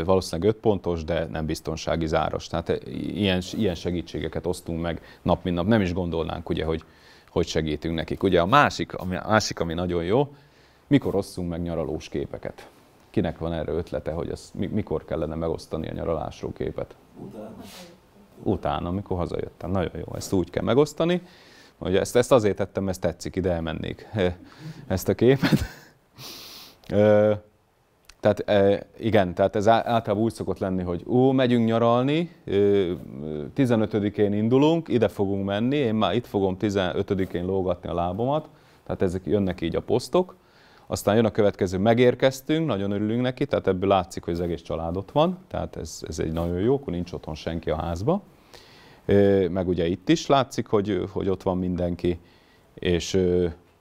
valószínűleg pontos, de nem biztonsági záras. Tehát ilyen, ilyen segítségeket osztunk meg nap, mint nap. Nem is gondolnánk, ugye, hogy, hogy segítünk nekik. Ugye a másik, ami, másik, ami nagyon jó, mikor osztunk meg nyaralós képeket kinek van erre ötlete, hogy ezt mikor kellene megosztani a nyaralásról képet? Utána. Utána, amikor hazajöttem. Nagyon jó, ezt úgy kell megosztani. Ugye ezt, ezt azért tettem, ezt tetszik, ide elmennék eh, ezt a képet. *laughs* Tehát eh, igen, tehát ez általában úgy szokott lenni, hogy ú, megyünk nyaralni, 15-én indulunk, ide fogunk menni, én már itt fogom 15-én lógatni a lábomat, tehát ezek jönnek így a posztok, aztán jön a következő, megérkeztünk, nagyon örülünk neki, tehát ebből látszik, hogy az egész család ott van, tehát ez, ez egy nagyon jó, akkor nincs otthon senki a házba. Meg ugye itt is látszik, hogy, hogy ott van mindenki, és,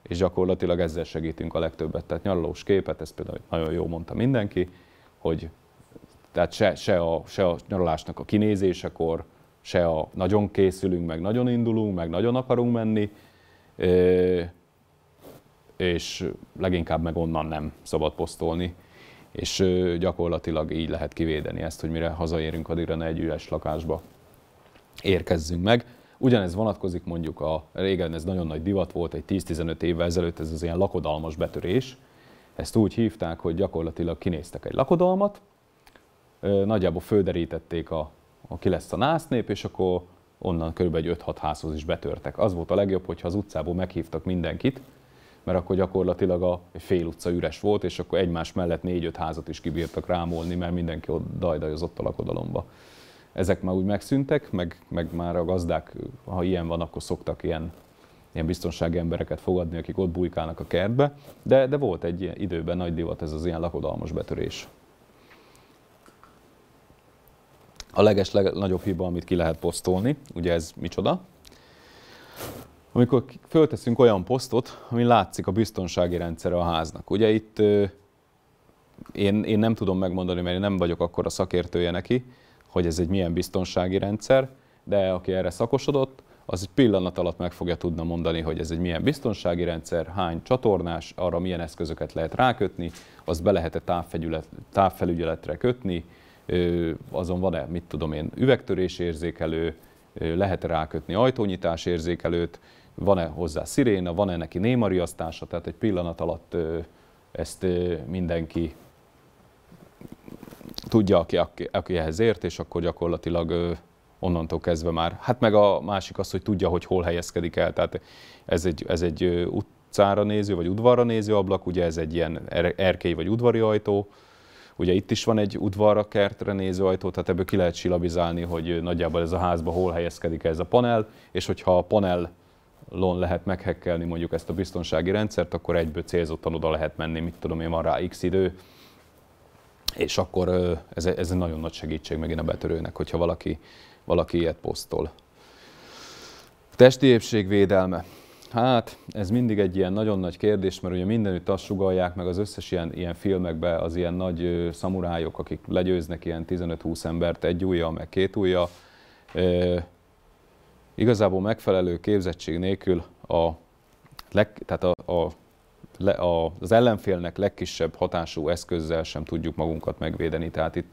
és gyakorlatilag ezzel segítünk a legtöbbet. Tehát nyaralós képet, ez például nagyon jó mondta mindenki, hogy tehát se, se, a, se a nyaralásnak a kinézésekor, se a nagyon készülünk, meg nagyon indulunk, meg nagyon akarunk menni, és leginkább meg onnan nem szabad posztolni, és gyakorlatilag így lehet kivédeni ezt, hogy mire hazaérünk, addigra ne egy üres lakásba érkezzünk meg. Ugyanez vonatkozik mondjuk a régen, ez nagyon nagy divat volt, egy 10-15 évvel ezelőtt ez az ilyen lakodalmas betörés. Ezt úgy hívták, hogy gyakorlatilag kinéztek egy lakodalmat, nagyjából földerítették a, a ki lesz a násznép, és akkor onnan kb. egy 5-6 házhoz is betörtek. Az volt a legjobb, hogyha az utcából meghívtak mindenkit, mert akkor gyakorlatilag a fél utca üres volt, és akkor egymás mellett négy-öt házat is kibírtak rámolni, mert mindenki ott dajdajozott a lakodalomba. Ezek már úgy megszűntek, meg, meg már a gazdák, ha ilyen van, akkor szoktak ilyen ilyen biztonsági embereket fogadni, akik ott bujkálnak a kertbe, de, de volt egy ilyen időben nagy divat ez az ilyen lakodalmas betörés. A leges legnagyobb hiba, amit ki lehet posztolni, ugye ez micsoda? amikor fölteszünk olyan posztot, ami látszik a biztonsági rendszere a háznak. Ugye itt én, én nem tudom megmondani, mert én nem vagyok akkor a szakértője neki, hogy ez egy milyen biztonsági rendszer, de aki erre szakosodott, az egy pillanat alatt meg fogja tudna mondani, hogy ez egy milyen biztonsági rendszer, hány csatornás, arra milyen eszközöket lehet rákötni, az be lehet-e távfelügyeletre kötni, azon van-e, mit tudom én, üvegtörés érzékelő, lehet -e rákötni ajtónyitás érzékelőt, van-e hozzá sziréna, van-e neki némariasztása, tehát egy pillanat alatt ezt mindenki tudja, aki, aki, aki ehhez ért, és akkor gyakorlatilag onnantól kezdve már. Hát meg a másik az, hogy tudja, hogy hol helyezkedik el, tehát ez egy, ez egy utcára néző, vagy udvarra néző ablak, ugye ez egy ilyen er-, erkély vagy udvari ajtó, Ugye itt is van egy udvarra, kertre néző ajtó, tehát ebből ki lehet silabizálni, hogy nagyjából ez a házba hol helyezkedik ez a panel, és hogyha a panel lon lehet meghekkelni mondjuk ezt a biztonsági rendszert, akkor egyből célzottan oda lehet menni, mit tudom én, van rá x idő, és akkor ez, ez egy nagyon nagy segítség megint a betörőnek, hogyha valaki, valaki ilyet posztol. Testi épség védelme. Hát, ez mindig egy ilyen nagyon nagy kérdés, mert ugye mindenütt azt sugalják, meg az összes ilyen, ilyen filmekben az ilyen nagy ö, szamurájok, akik legyőznek ilyen 15-20 embert egy ujja, meg két ujja, igazából megfelelő képzettség nélkül a, leg, tehát a, a, le, a, az ellenfélnek legkisebb hatású eszközzel sem tudjuk magunkat megvédeni. Tehát itt,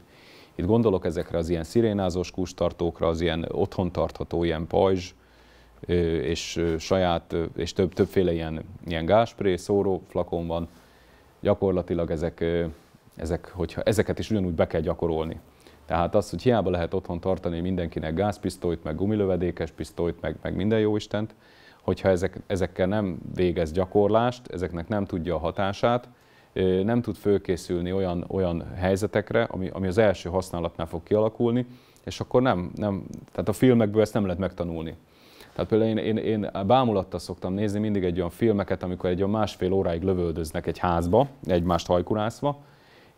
itt gondolok ezekre az ilyen szirénázós kústartókra, az ilyen otthon tartható ilyen pajzs, és saját, és több, többféle ilyen, ilyen gáspré, szóró flakon van. Gyakorlatilag ezek, ezek, hogyha, ezeket is ugyanúgy be kell gyakorolni. Tehát az, hogy hiába lehet otthon tartani mindenkinek gázpisztolyt, meg gumilövedékes pisztolyt, meg, meg minden jó Istent, hogyha ezek, ezekkel nem végez gyakorlást, ezeknek nem tudja a hatását, nem tud fölkészülni olyan, olyan helyzetekre, ami, ami az első használatnál fog kialakulni, és akkor nem, nem, tehát a filmekből ezt nem lehet megtanulni. Tehát például én, én, én bámulattal szoktam nézni mindig egy olyan filmeket, amikor egy olyan másfél óráig lövöldöznek egy házba, egymást hajkurászva,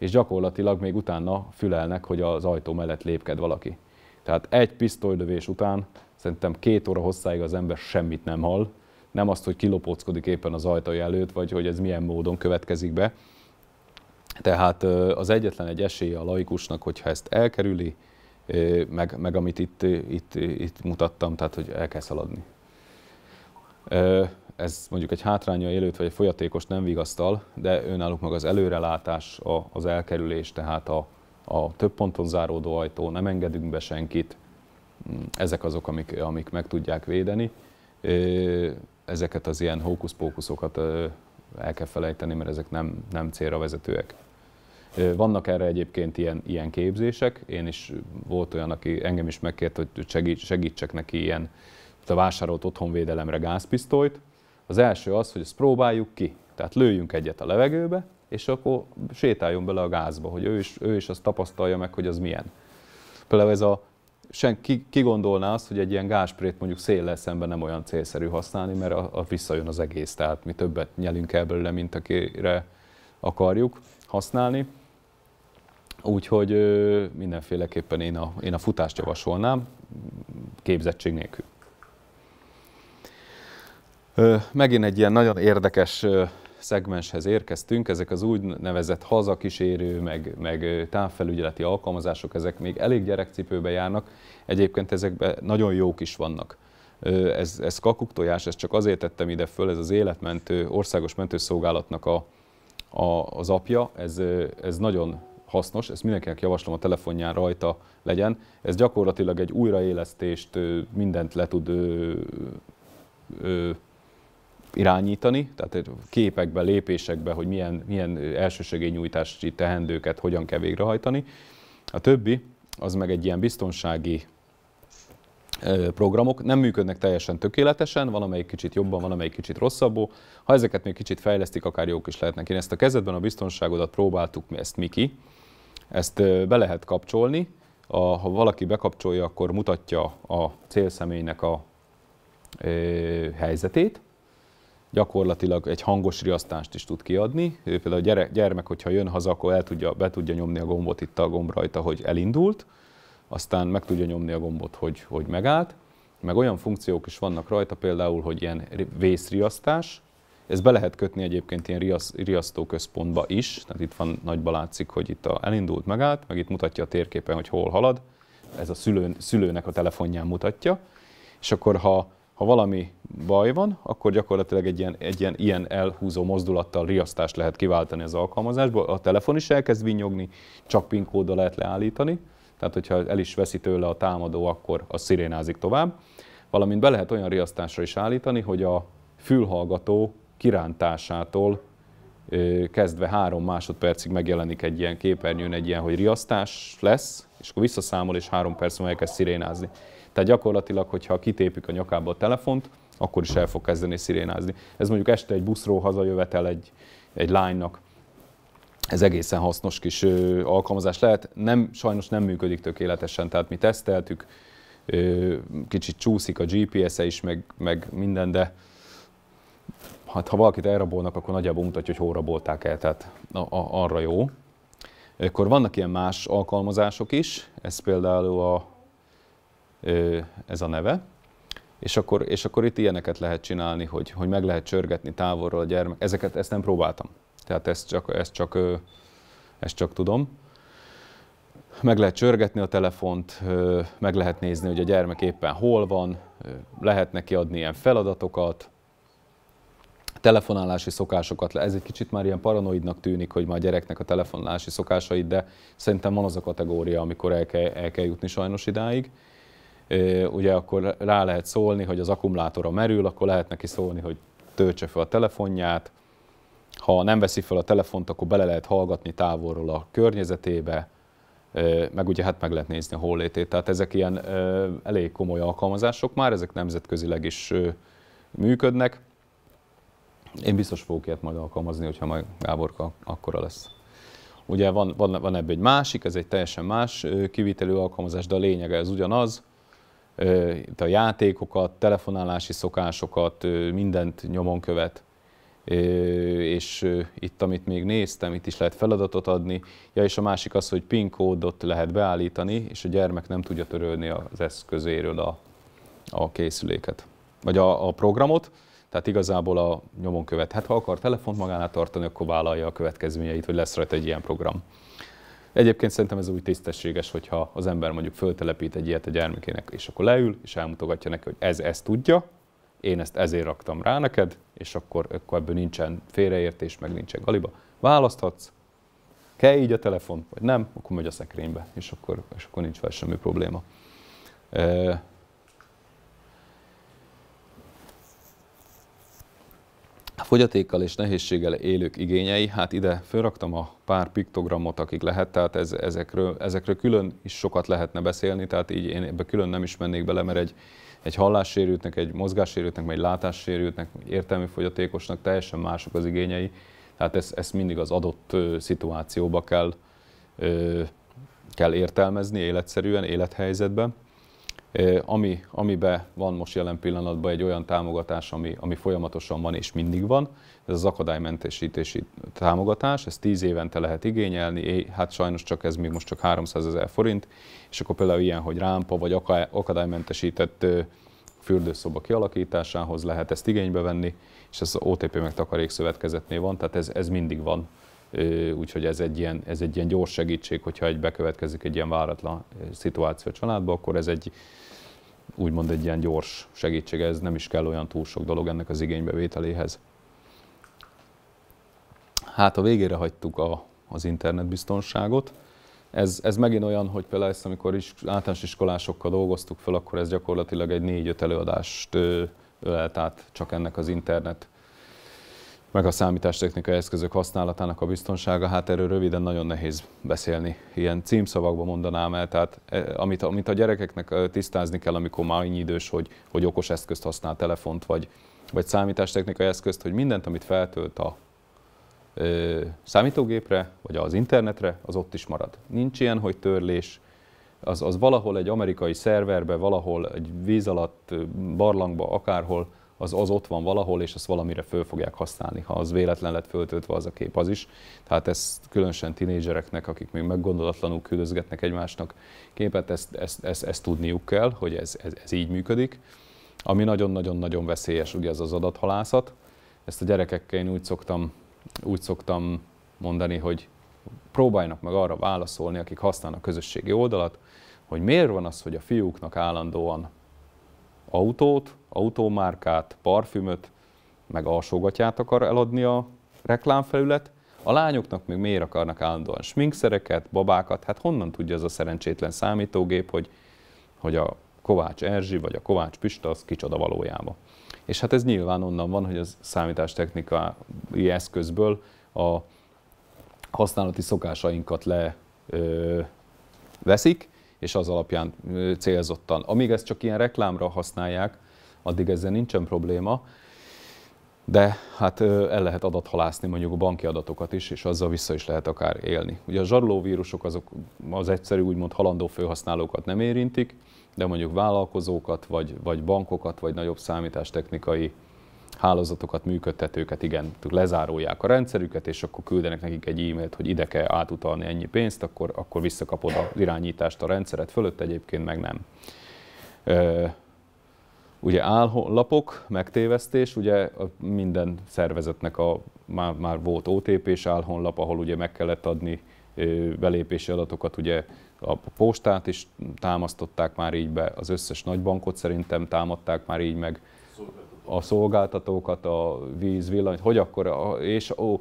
és gyakorlatilag még utána fülelnek, hogy az ajtó mellett lépked valaki. Tehát egy pisztolydövés után szerintem két óra hosszáig az ember semmit nem hall, nem azt, hogy kilopóckodik éppen az ajtaj előtt, vagy hogy ez milyen módon következik be. Tehát az egyetlen egy esélye a laikusnak, hogyha ezt elkerüli, meg, meg amit itt, itt, itt mutattam, tehát hogy el kell szaladni ez mondjuk egy hátránya élőt vagy egy folyatékos nem vigasztal, de önálluk meg az előrelátás, az elkerülés, tehát a, a több ponton záródó ajtó, nem engedünk be senkit, mm, ezek azok, amik, amik meg tudják védeni. Ezeket az ilyen hókuszpókuszokat el kell felejteni, mert ezek nem, nem célra vezetőek. Vannak erre egyébként ilyen, ilyen képzések, én is volt olyan, aki engem is megkért, hogy segítsek neki ilyen, a vásárolt otthonvédelemre gázpisztolyt, az első az, hogy ezt próbáljuk ki. Tehát lőjünk egyet a levegőbe, és akkor sétáljon bele a gázba, hogy ő is, ő is azt tapasztalja meg, hogy az milyen. Például ez a senki ki, gondolná azt, hogy egy ilyen gásprét mondjuk széllel szemben nem olyan célszerű használni, mert a, a visszajön az egész, tehát mi többet nyelünk el belőle, mint akire akarjuk használni. Úgyhogy mindenféleképpen én a, én a futást javasolnám, képzettség nélkül. Megint egy ilyen nagyon érdekes szegmenshez érkeztünk, ezek az úgynevezett hazakísérő, meg, meg távfelügyeleti alkalmazások, ezek még elég gyerekcipőbe járnak, egyébként ezekben nagyon jók is vannak. Ez, ez kakuktojás, ezt csak azért tettem ide föl, ez az életmentő, országos mentőszolgálatnak a, a, az apja, ez, ez nagyon hasznos, ezt mindenkinek javaslom a telefonján rajta legyen. Ez gyakorlatilag egy újraélesztést, mindent le tud ö, ö, irányítani, tehát képekbe, lépésekbe, hogy milyen, milyen elsősegélynyújtási tehendőket hogyan kell végrehajtani. A többi, az meg egy ilyen biztonsági programok nem működnek teljesen tökéletesen, van amelyik kicsit jobban, van amelyik kicsit rosszabbul. Ha ezeket még kicsit fejlesztik, akár jók is lehetnek. Én ezt a kezdetben a biztonságodat próbáltuk, mi ezt Miki, ezt be lehet kapcsolni. A, ha valaki bekapcsolja, akkor mutatja a célszemélynek a e, helyzetét, gyakorlatilag egy hangos riasztást is tud kiadni. Ő például a gyermek, hogyha jön haza, akkor el tudja, be tudja nyomni a gombot itt a gomb rajta, hogy elindult, aztán meg tudja nyomni a gombot, hogy, hogy megállt, meg olyan funkciók is vannak rajta, például, hogy ilyen vészriasztás, ez be lehet kötni egyébként ilyen riasz, riasztóközpontba is, tehát itt van nagyba látszik, hogy itt a elindult, megállt, meg itt mutatja a térképen, hogy hol halad, ez a szülőn, szülőnek a telefonján mutatja, és akkor ha ha valami baj van, akkor gyakorlatilag egy ilyen, egy ilyen, ilyen elhúzó mozdulattal riasztást lehet kiváltani az alkalmazásból. A telefon is elkezd vinyogni, csak PIN kóddal lehet leállítani, tehát hogyha el is veszi tőle a támadó, akkor a szirénázik tovább. Valamint be lehet olyan riasztásra is állítani, hogy a fülhallgató kirántásától kezdve három másodpercig megjelenik egy ilyen képernyőn egy ilyen, hogy riasztás lesz, és akkor visszaszámol, és három perc múlva elkezd szirénázni. Tehát gyakorlatilag, hogyha kitépjük a nyakába a telefont, akkor is el fog kezdeni szirénázni. Ez mondjuk este egy buszról hazajövetel egy, egy lánynak. Ez egészen hasznos kis ö, alkalmazás lehet. Nem, sajnos nem működik tökéletesen, tehát mi teszteltük, ö, kicsit csúszik a GPS-e is, meg, meg minden, de hát ha valakit elrabolnak, akkor nagyjából mutatja, hogy hol rabolták el, tehát a, a, arra jó. Akkor vannak ilyen más alkalmazások is, ez például a ez a neve. És akkor, és akkor itt ilyeneket lehet csinálni, hogy, hogy meg lehet csörgetni távolról a gyermek. Ezeket ezt nem próbáltam. Tehát ezt csak, ezt csak, ezt csak tudom. Meg lehet csörgetni a telefont, meg lehet nézni, hogy a gyermek éppen hol van, lehet neki adni ilyen feladatokat, telefonálási szokásokat Ez egy kicsit már ilyen paranoidnak tűnik, hogy már a gyereknek a telefonálási szokásait, de szerintem van az a kategória, amikor el kell, el kell jutni sajnos idáig ugye akkor rá lehet szólni, hogy az akkumulátora merül, akkor lehet neki szólni, hogy töltse fel a telefonját, ha nem veszi fel a telefont, akkor bele lehet hallgatni távolról a környezetébe, meg ugye hát meg lehet nézni a hollétét. Tehát ezek ilyen elég komoly alkalmazások már, ezek nemzetközileg is működnek. Én biztos fogok ilyet majd alkalmazni, hogyha majd Gáborka akkora lesz. Ugye van, van, van ebből egy másik, ez egy teljesen más kivitelő alkalmazás, de a lényege ez ugyanaz, itt a játékokat, telefonálási szokásokat, mindent nyomon követ. És itt, amit még néztem, itt is lehet feladatot adni. Ja, és a másik az, hogy PIN kódot lehet beállítani, és a gyermek nem tudja törölni az eszközéről a, a készüléket, vagy a, a programot. Tehát igazából a nyomon követ. Hát ha akar telefont magánál tartani, akkor vállalja a következményeit, hogy lesz rajta egy ilyen program. Egyébként szerintem ez úgy tisztességes, hogyha az ember mondjuk föltelepít egy ilyet a gyermekének, és akkor leül, és elmutogatja neki, hogy ez ezt tudja, én ezt ezért raktam rá neked, és akkor, akkor ebből nincsen félreértés, meg nincsen galiba. Választhatsz, kell így a telefon, vagy nem, akkor megy a szekrénybe, és akkor, és akkor nincs vele semmi probléma. fogyatékkal és nehézséggel élők igényei, hát ide fölraktam a pár piktogramot, akik lehet, tehát ez, ezekről, ezekről külön is sokat lehetne beszélni, tehát így én ebbe külön nem is mennék bele, mert egy, egy hallássérültnek, egy mozgássérültnek, vagy egy látássérültnek, értelmi fogyatékosnak teljesen mások az igényei, tehát ezt, ezt mindig az adott ö, szituációba kell, ö, kell értelmezni életszerűen, élethelyzetben ami, amiben van most jelen pillanatban egy olyan támogatás, ami, ami folyamatosan van és mindig van, ez az akadálymentesítési támogatás, ezt 10 évente lehet igényelni, hát sajnos csak ez még most csak 300 ezer forint, és akkor például ilyen, hogy rámpa vagy akadálymentesített fürdőszoba kialakításához lehet ezt igénybe venni, és ez az OTP takarék szövetkezetnél van, tehát ez, ez mindig van. Úgyhogy ez egy, ilyen, ez egy ilyen gyors segítség, hogyha egy bekövetkezik egy ilyen váratlan szituáció a családba, akkor ez egy úgymond egy ilyen gyors segítség, ez nem is kell olyan túl sok dolog ennek az igénybevételéhez. Hát a végére hagytuk a, az internetbiztonságot. Ez, ez megint olyan, hogy például ezt, amikor is általános iskolásokkal dolgoztuk fel, akkor ez gyakorlatilag egy négy-öt előadást ölelt át csak ennek az internet meg a számítástechnikai eszközök használatának a biztonsága, hát erről röviden nagyon nehéz beszélni. Ilyen címszavakban mondanám el, tehát e, amit, amit a gyerekeknek e, tisztázni kell, amikor már annyi idős, hogy, hogy okos eszközt használ, telefont vagy, vagy számítástechnikai eszközt, hogy mindent, amit feltölt a ö, e, számítógépre, vagy az internetre, az ott is marad. Nincs ilyen, hogy törlés, az, az valahol egy amerikai szerverbe, valahol egy víz alatt, barlangba, akárhol, az, az ott van valahol, és azt valamire föl fogják használni, ha az véletlen lett föltöltve az a kép, az is. Tehát ezt különösen tinédzsereknek, akik még meggondolatlanul küldözgetnek egymásnak képet, ezt, ezt, ezt, ezt tudniuk kell, hogy ez, ez, ez így működik. Ami nagyon-nagyon-nagyon veszélyes, ugye ez az adathalászat. Ezt a gyerekekkel én úgy szoktam, úgy szoktam mondani, hogy próbáljanak meg arra válaszolni, akik használnak közösségi oldalat, hogy miért van az, hogy a fiúknak állandóan autót, autómárkát, parfümöt, meg alsógatyát akar eladni a reklámfelület, a lányoknak még miért akarnak állandóan sminkszereket, babákat, hát honnan tudja az a szerencsétlen számítógép, hogy, hogy a Kovács Erzsi vagy a Kovács Pista az kicsoda valójában? És hát ez nyilván onnan van, hogy a számítástechnikai eszközből a használati szokásainkat leveszik, és az alapján célzottan. Amíg ezt csak ilyen reklámra használják, addig ezzel nincsen probléma, de hát el lehet adathalászni mondjuk a banki adatokat is, és azzal vissza is lehet akár élni. Ugye a vírusok azok az egyszerű úgymond halandó főhasználókat nem érintik, de mondjuk vállalkozókat, vagy, vagy bankokat, vagy nagyobb számítástechnikai hálózatokat, működtetőket, igen, lezárolják a rendszerüket, és akkor küldenek nekik egy e-mailt, hogy ide kell átutalni ennyi pénzt, akkor, akkor visszakapod az irányítást a rendszeret fölött, egyébként meg nem. Ö, ugye állapok, megtévesztés, ugye minden szervezetnek a, már, már volt OTP-s álhonlap, ahol ugye meg kellett adni belépési adatokat, ugye a postát is támasztották már így be, az összes nagybankot szerintem támadták már így meg. Szóval a szolgáltatókat, a víz, villany, hogy akkor, és ó,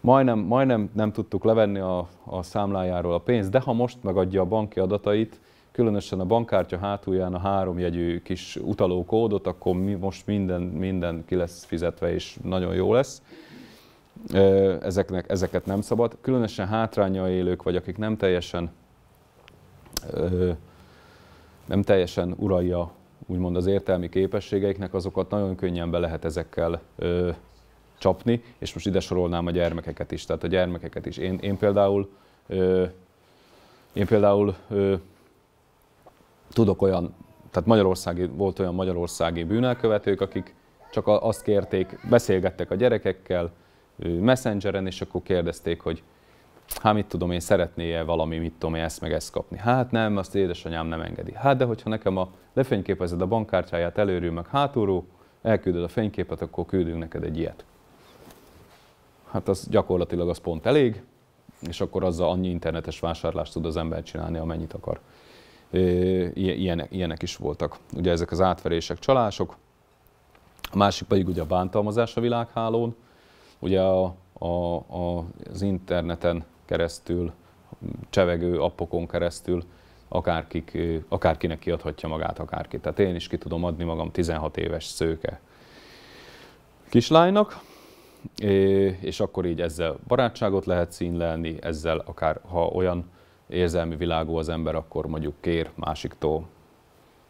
majdnem, majdnem nem tudtuk levenni a, a számlájáról a pénzt, de ha most megadja a banki adatait, különösen a bankkártya hátulján a három jegyű kis utalókódot, akkor mi most minden, minden ki lesz fizetve, és nagyon jó lesz. Ezeknek, ezeket nem szabad. Különösen hátránya élők, vagy akik nem teljesen nem teljesen uralja úgymond az értelmi képességeiknek, azokat nagyon könnyen be lehet ezekkel ö, csapni, és most ide sorolnám a gyermekeket is, tehát a gyermekeket is. Én, én például, ö, én például ö, tudok olyan, tehát magyarországi, volt olyan magyarországi bűnelkövetők, akik csak azt kérték, beszélgettek a gyerekekkel, messengeren, és akkor kérdezték, hogy hát mit tudom én, szeretné-e valami, mit tudom én, ezt meg ezt kapni. Hát nem, azt édesanyám nem engedi. Hát de hogyha nekem a lefényképezed a bankkártyáját előről meg hátulról, elküldöd a fényképet, akkor küldünk neked egy ilyet. Hát az gyakorlatilag az pont elég, és akkor azzal annyi internetes vásárlást tud az ember csinálni, amennyit akar. Ilyenek, ilyenek is voltak. Ugye ezek az átverések, csalások, a másik pedig ugye a bántalmazás a világhálón. Ugye a, a, a, az interneten keresztül, csevegő appokon keresztül akárkik, akárkinek kiadhatja magát akárki. Tehát én is ki tudom adni magam 16 éves szőke kislánynak, és akkor így ezzel barátságot lehet színlelni, ezzel akár, ha olyan érzelmi világú az ember, akkor mondjuk kér másiktól.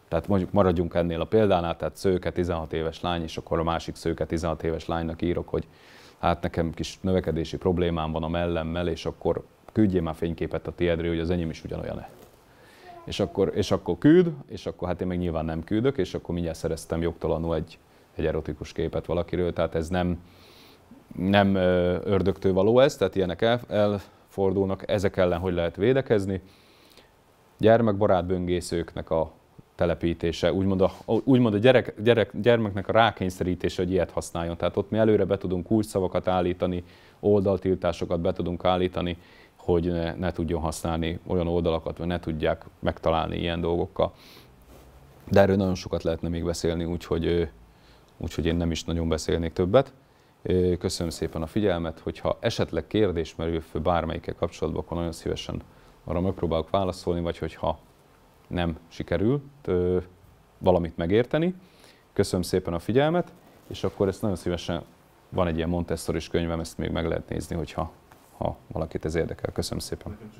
Tehát mondjuk maradjunk ennél a példánál, tehát szőke 16 éves lány, és akkor a másik szőke 16 éves lánynak írok, hogy hát nekem kis növekedési problémám van a mellemmel, és akkor küldjél már fényképet a tiédről, hogy az enyém is ugyanolyan-e. És akkor, és akkor küld, és akkor hát én meg nyilván nem küldök, és akkor mindjárt szereztem jogtalanul egy, egy erotikus képet valakiről, tehát ez nem, nem ördögtől való ez, tehát ilyenek el, elfordulnak, ezek ellen hogy lehet védekezni. Gyermekbarát böngészőknek a telepítése, úgymond a, úgymond a gyerek, gyerek, gyermeknek a rákényszerítése, hogy ilyet használjon. Tehát ott mi előre be tudunk kulcsszavakat állítani, oldaltiltásokat be tudunk állítani, hogy ne, ne tudjon használni olyan oldalakat, vagy ne tudják megtalálni ilyen dolgokkal. De erről nagyon sokat lehetne még beszélni, úgyhogy, úgyhogy én nem is nagyon beszélnék többet. Köszönöm szépen a figyelmet, hogyha esetleg kérdés merül föl bármelyikkel kapcsolatban, akkor nagyon szívesen arra megpróbálok válaszolni, vagy hogyha nem sikerült ö, valamit megérteni. Köszönöm szépen a figyelmet, és akkor ezt nagyon szívesen, van egy ilyen Montessori-s könyvem, ezt még meg lehet nézni, hogyha ha valakit ez érdekel. Köszönöm szépen.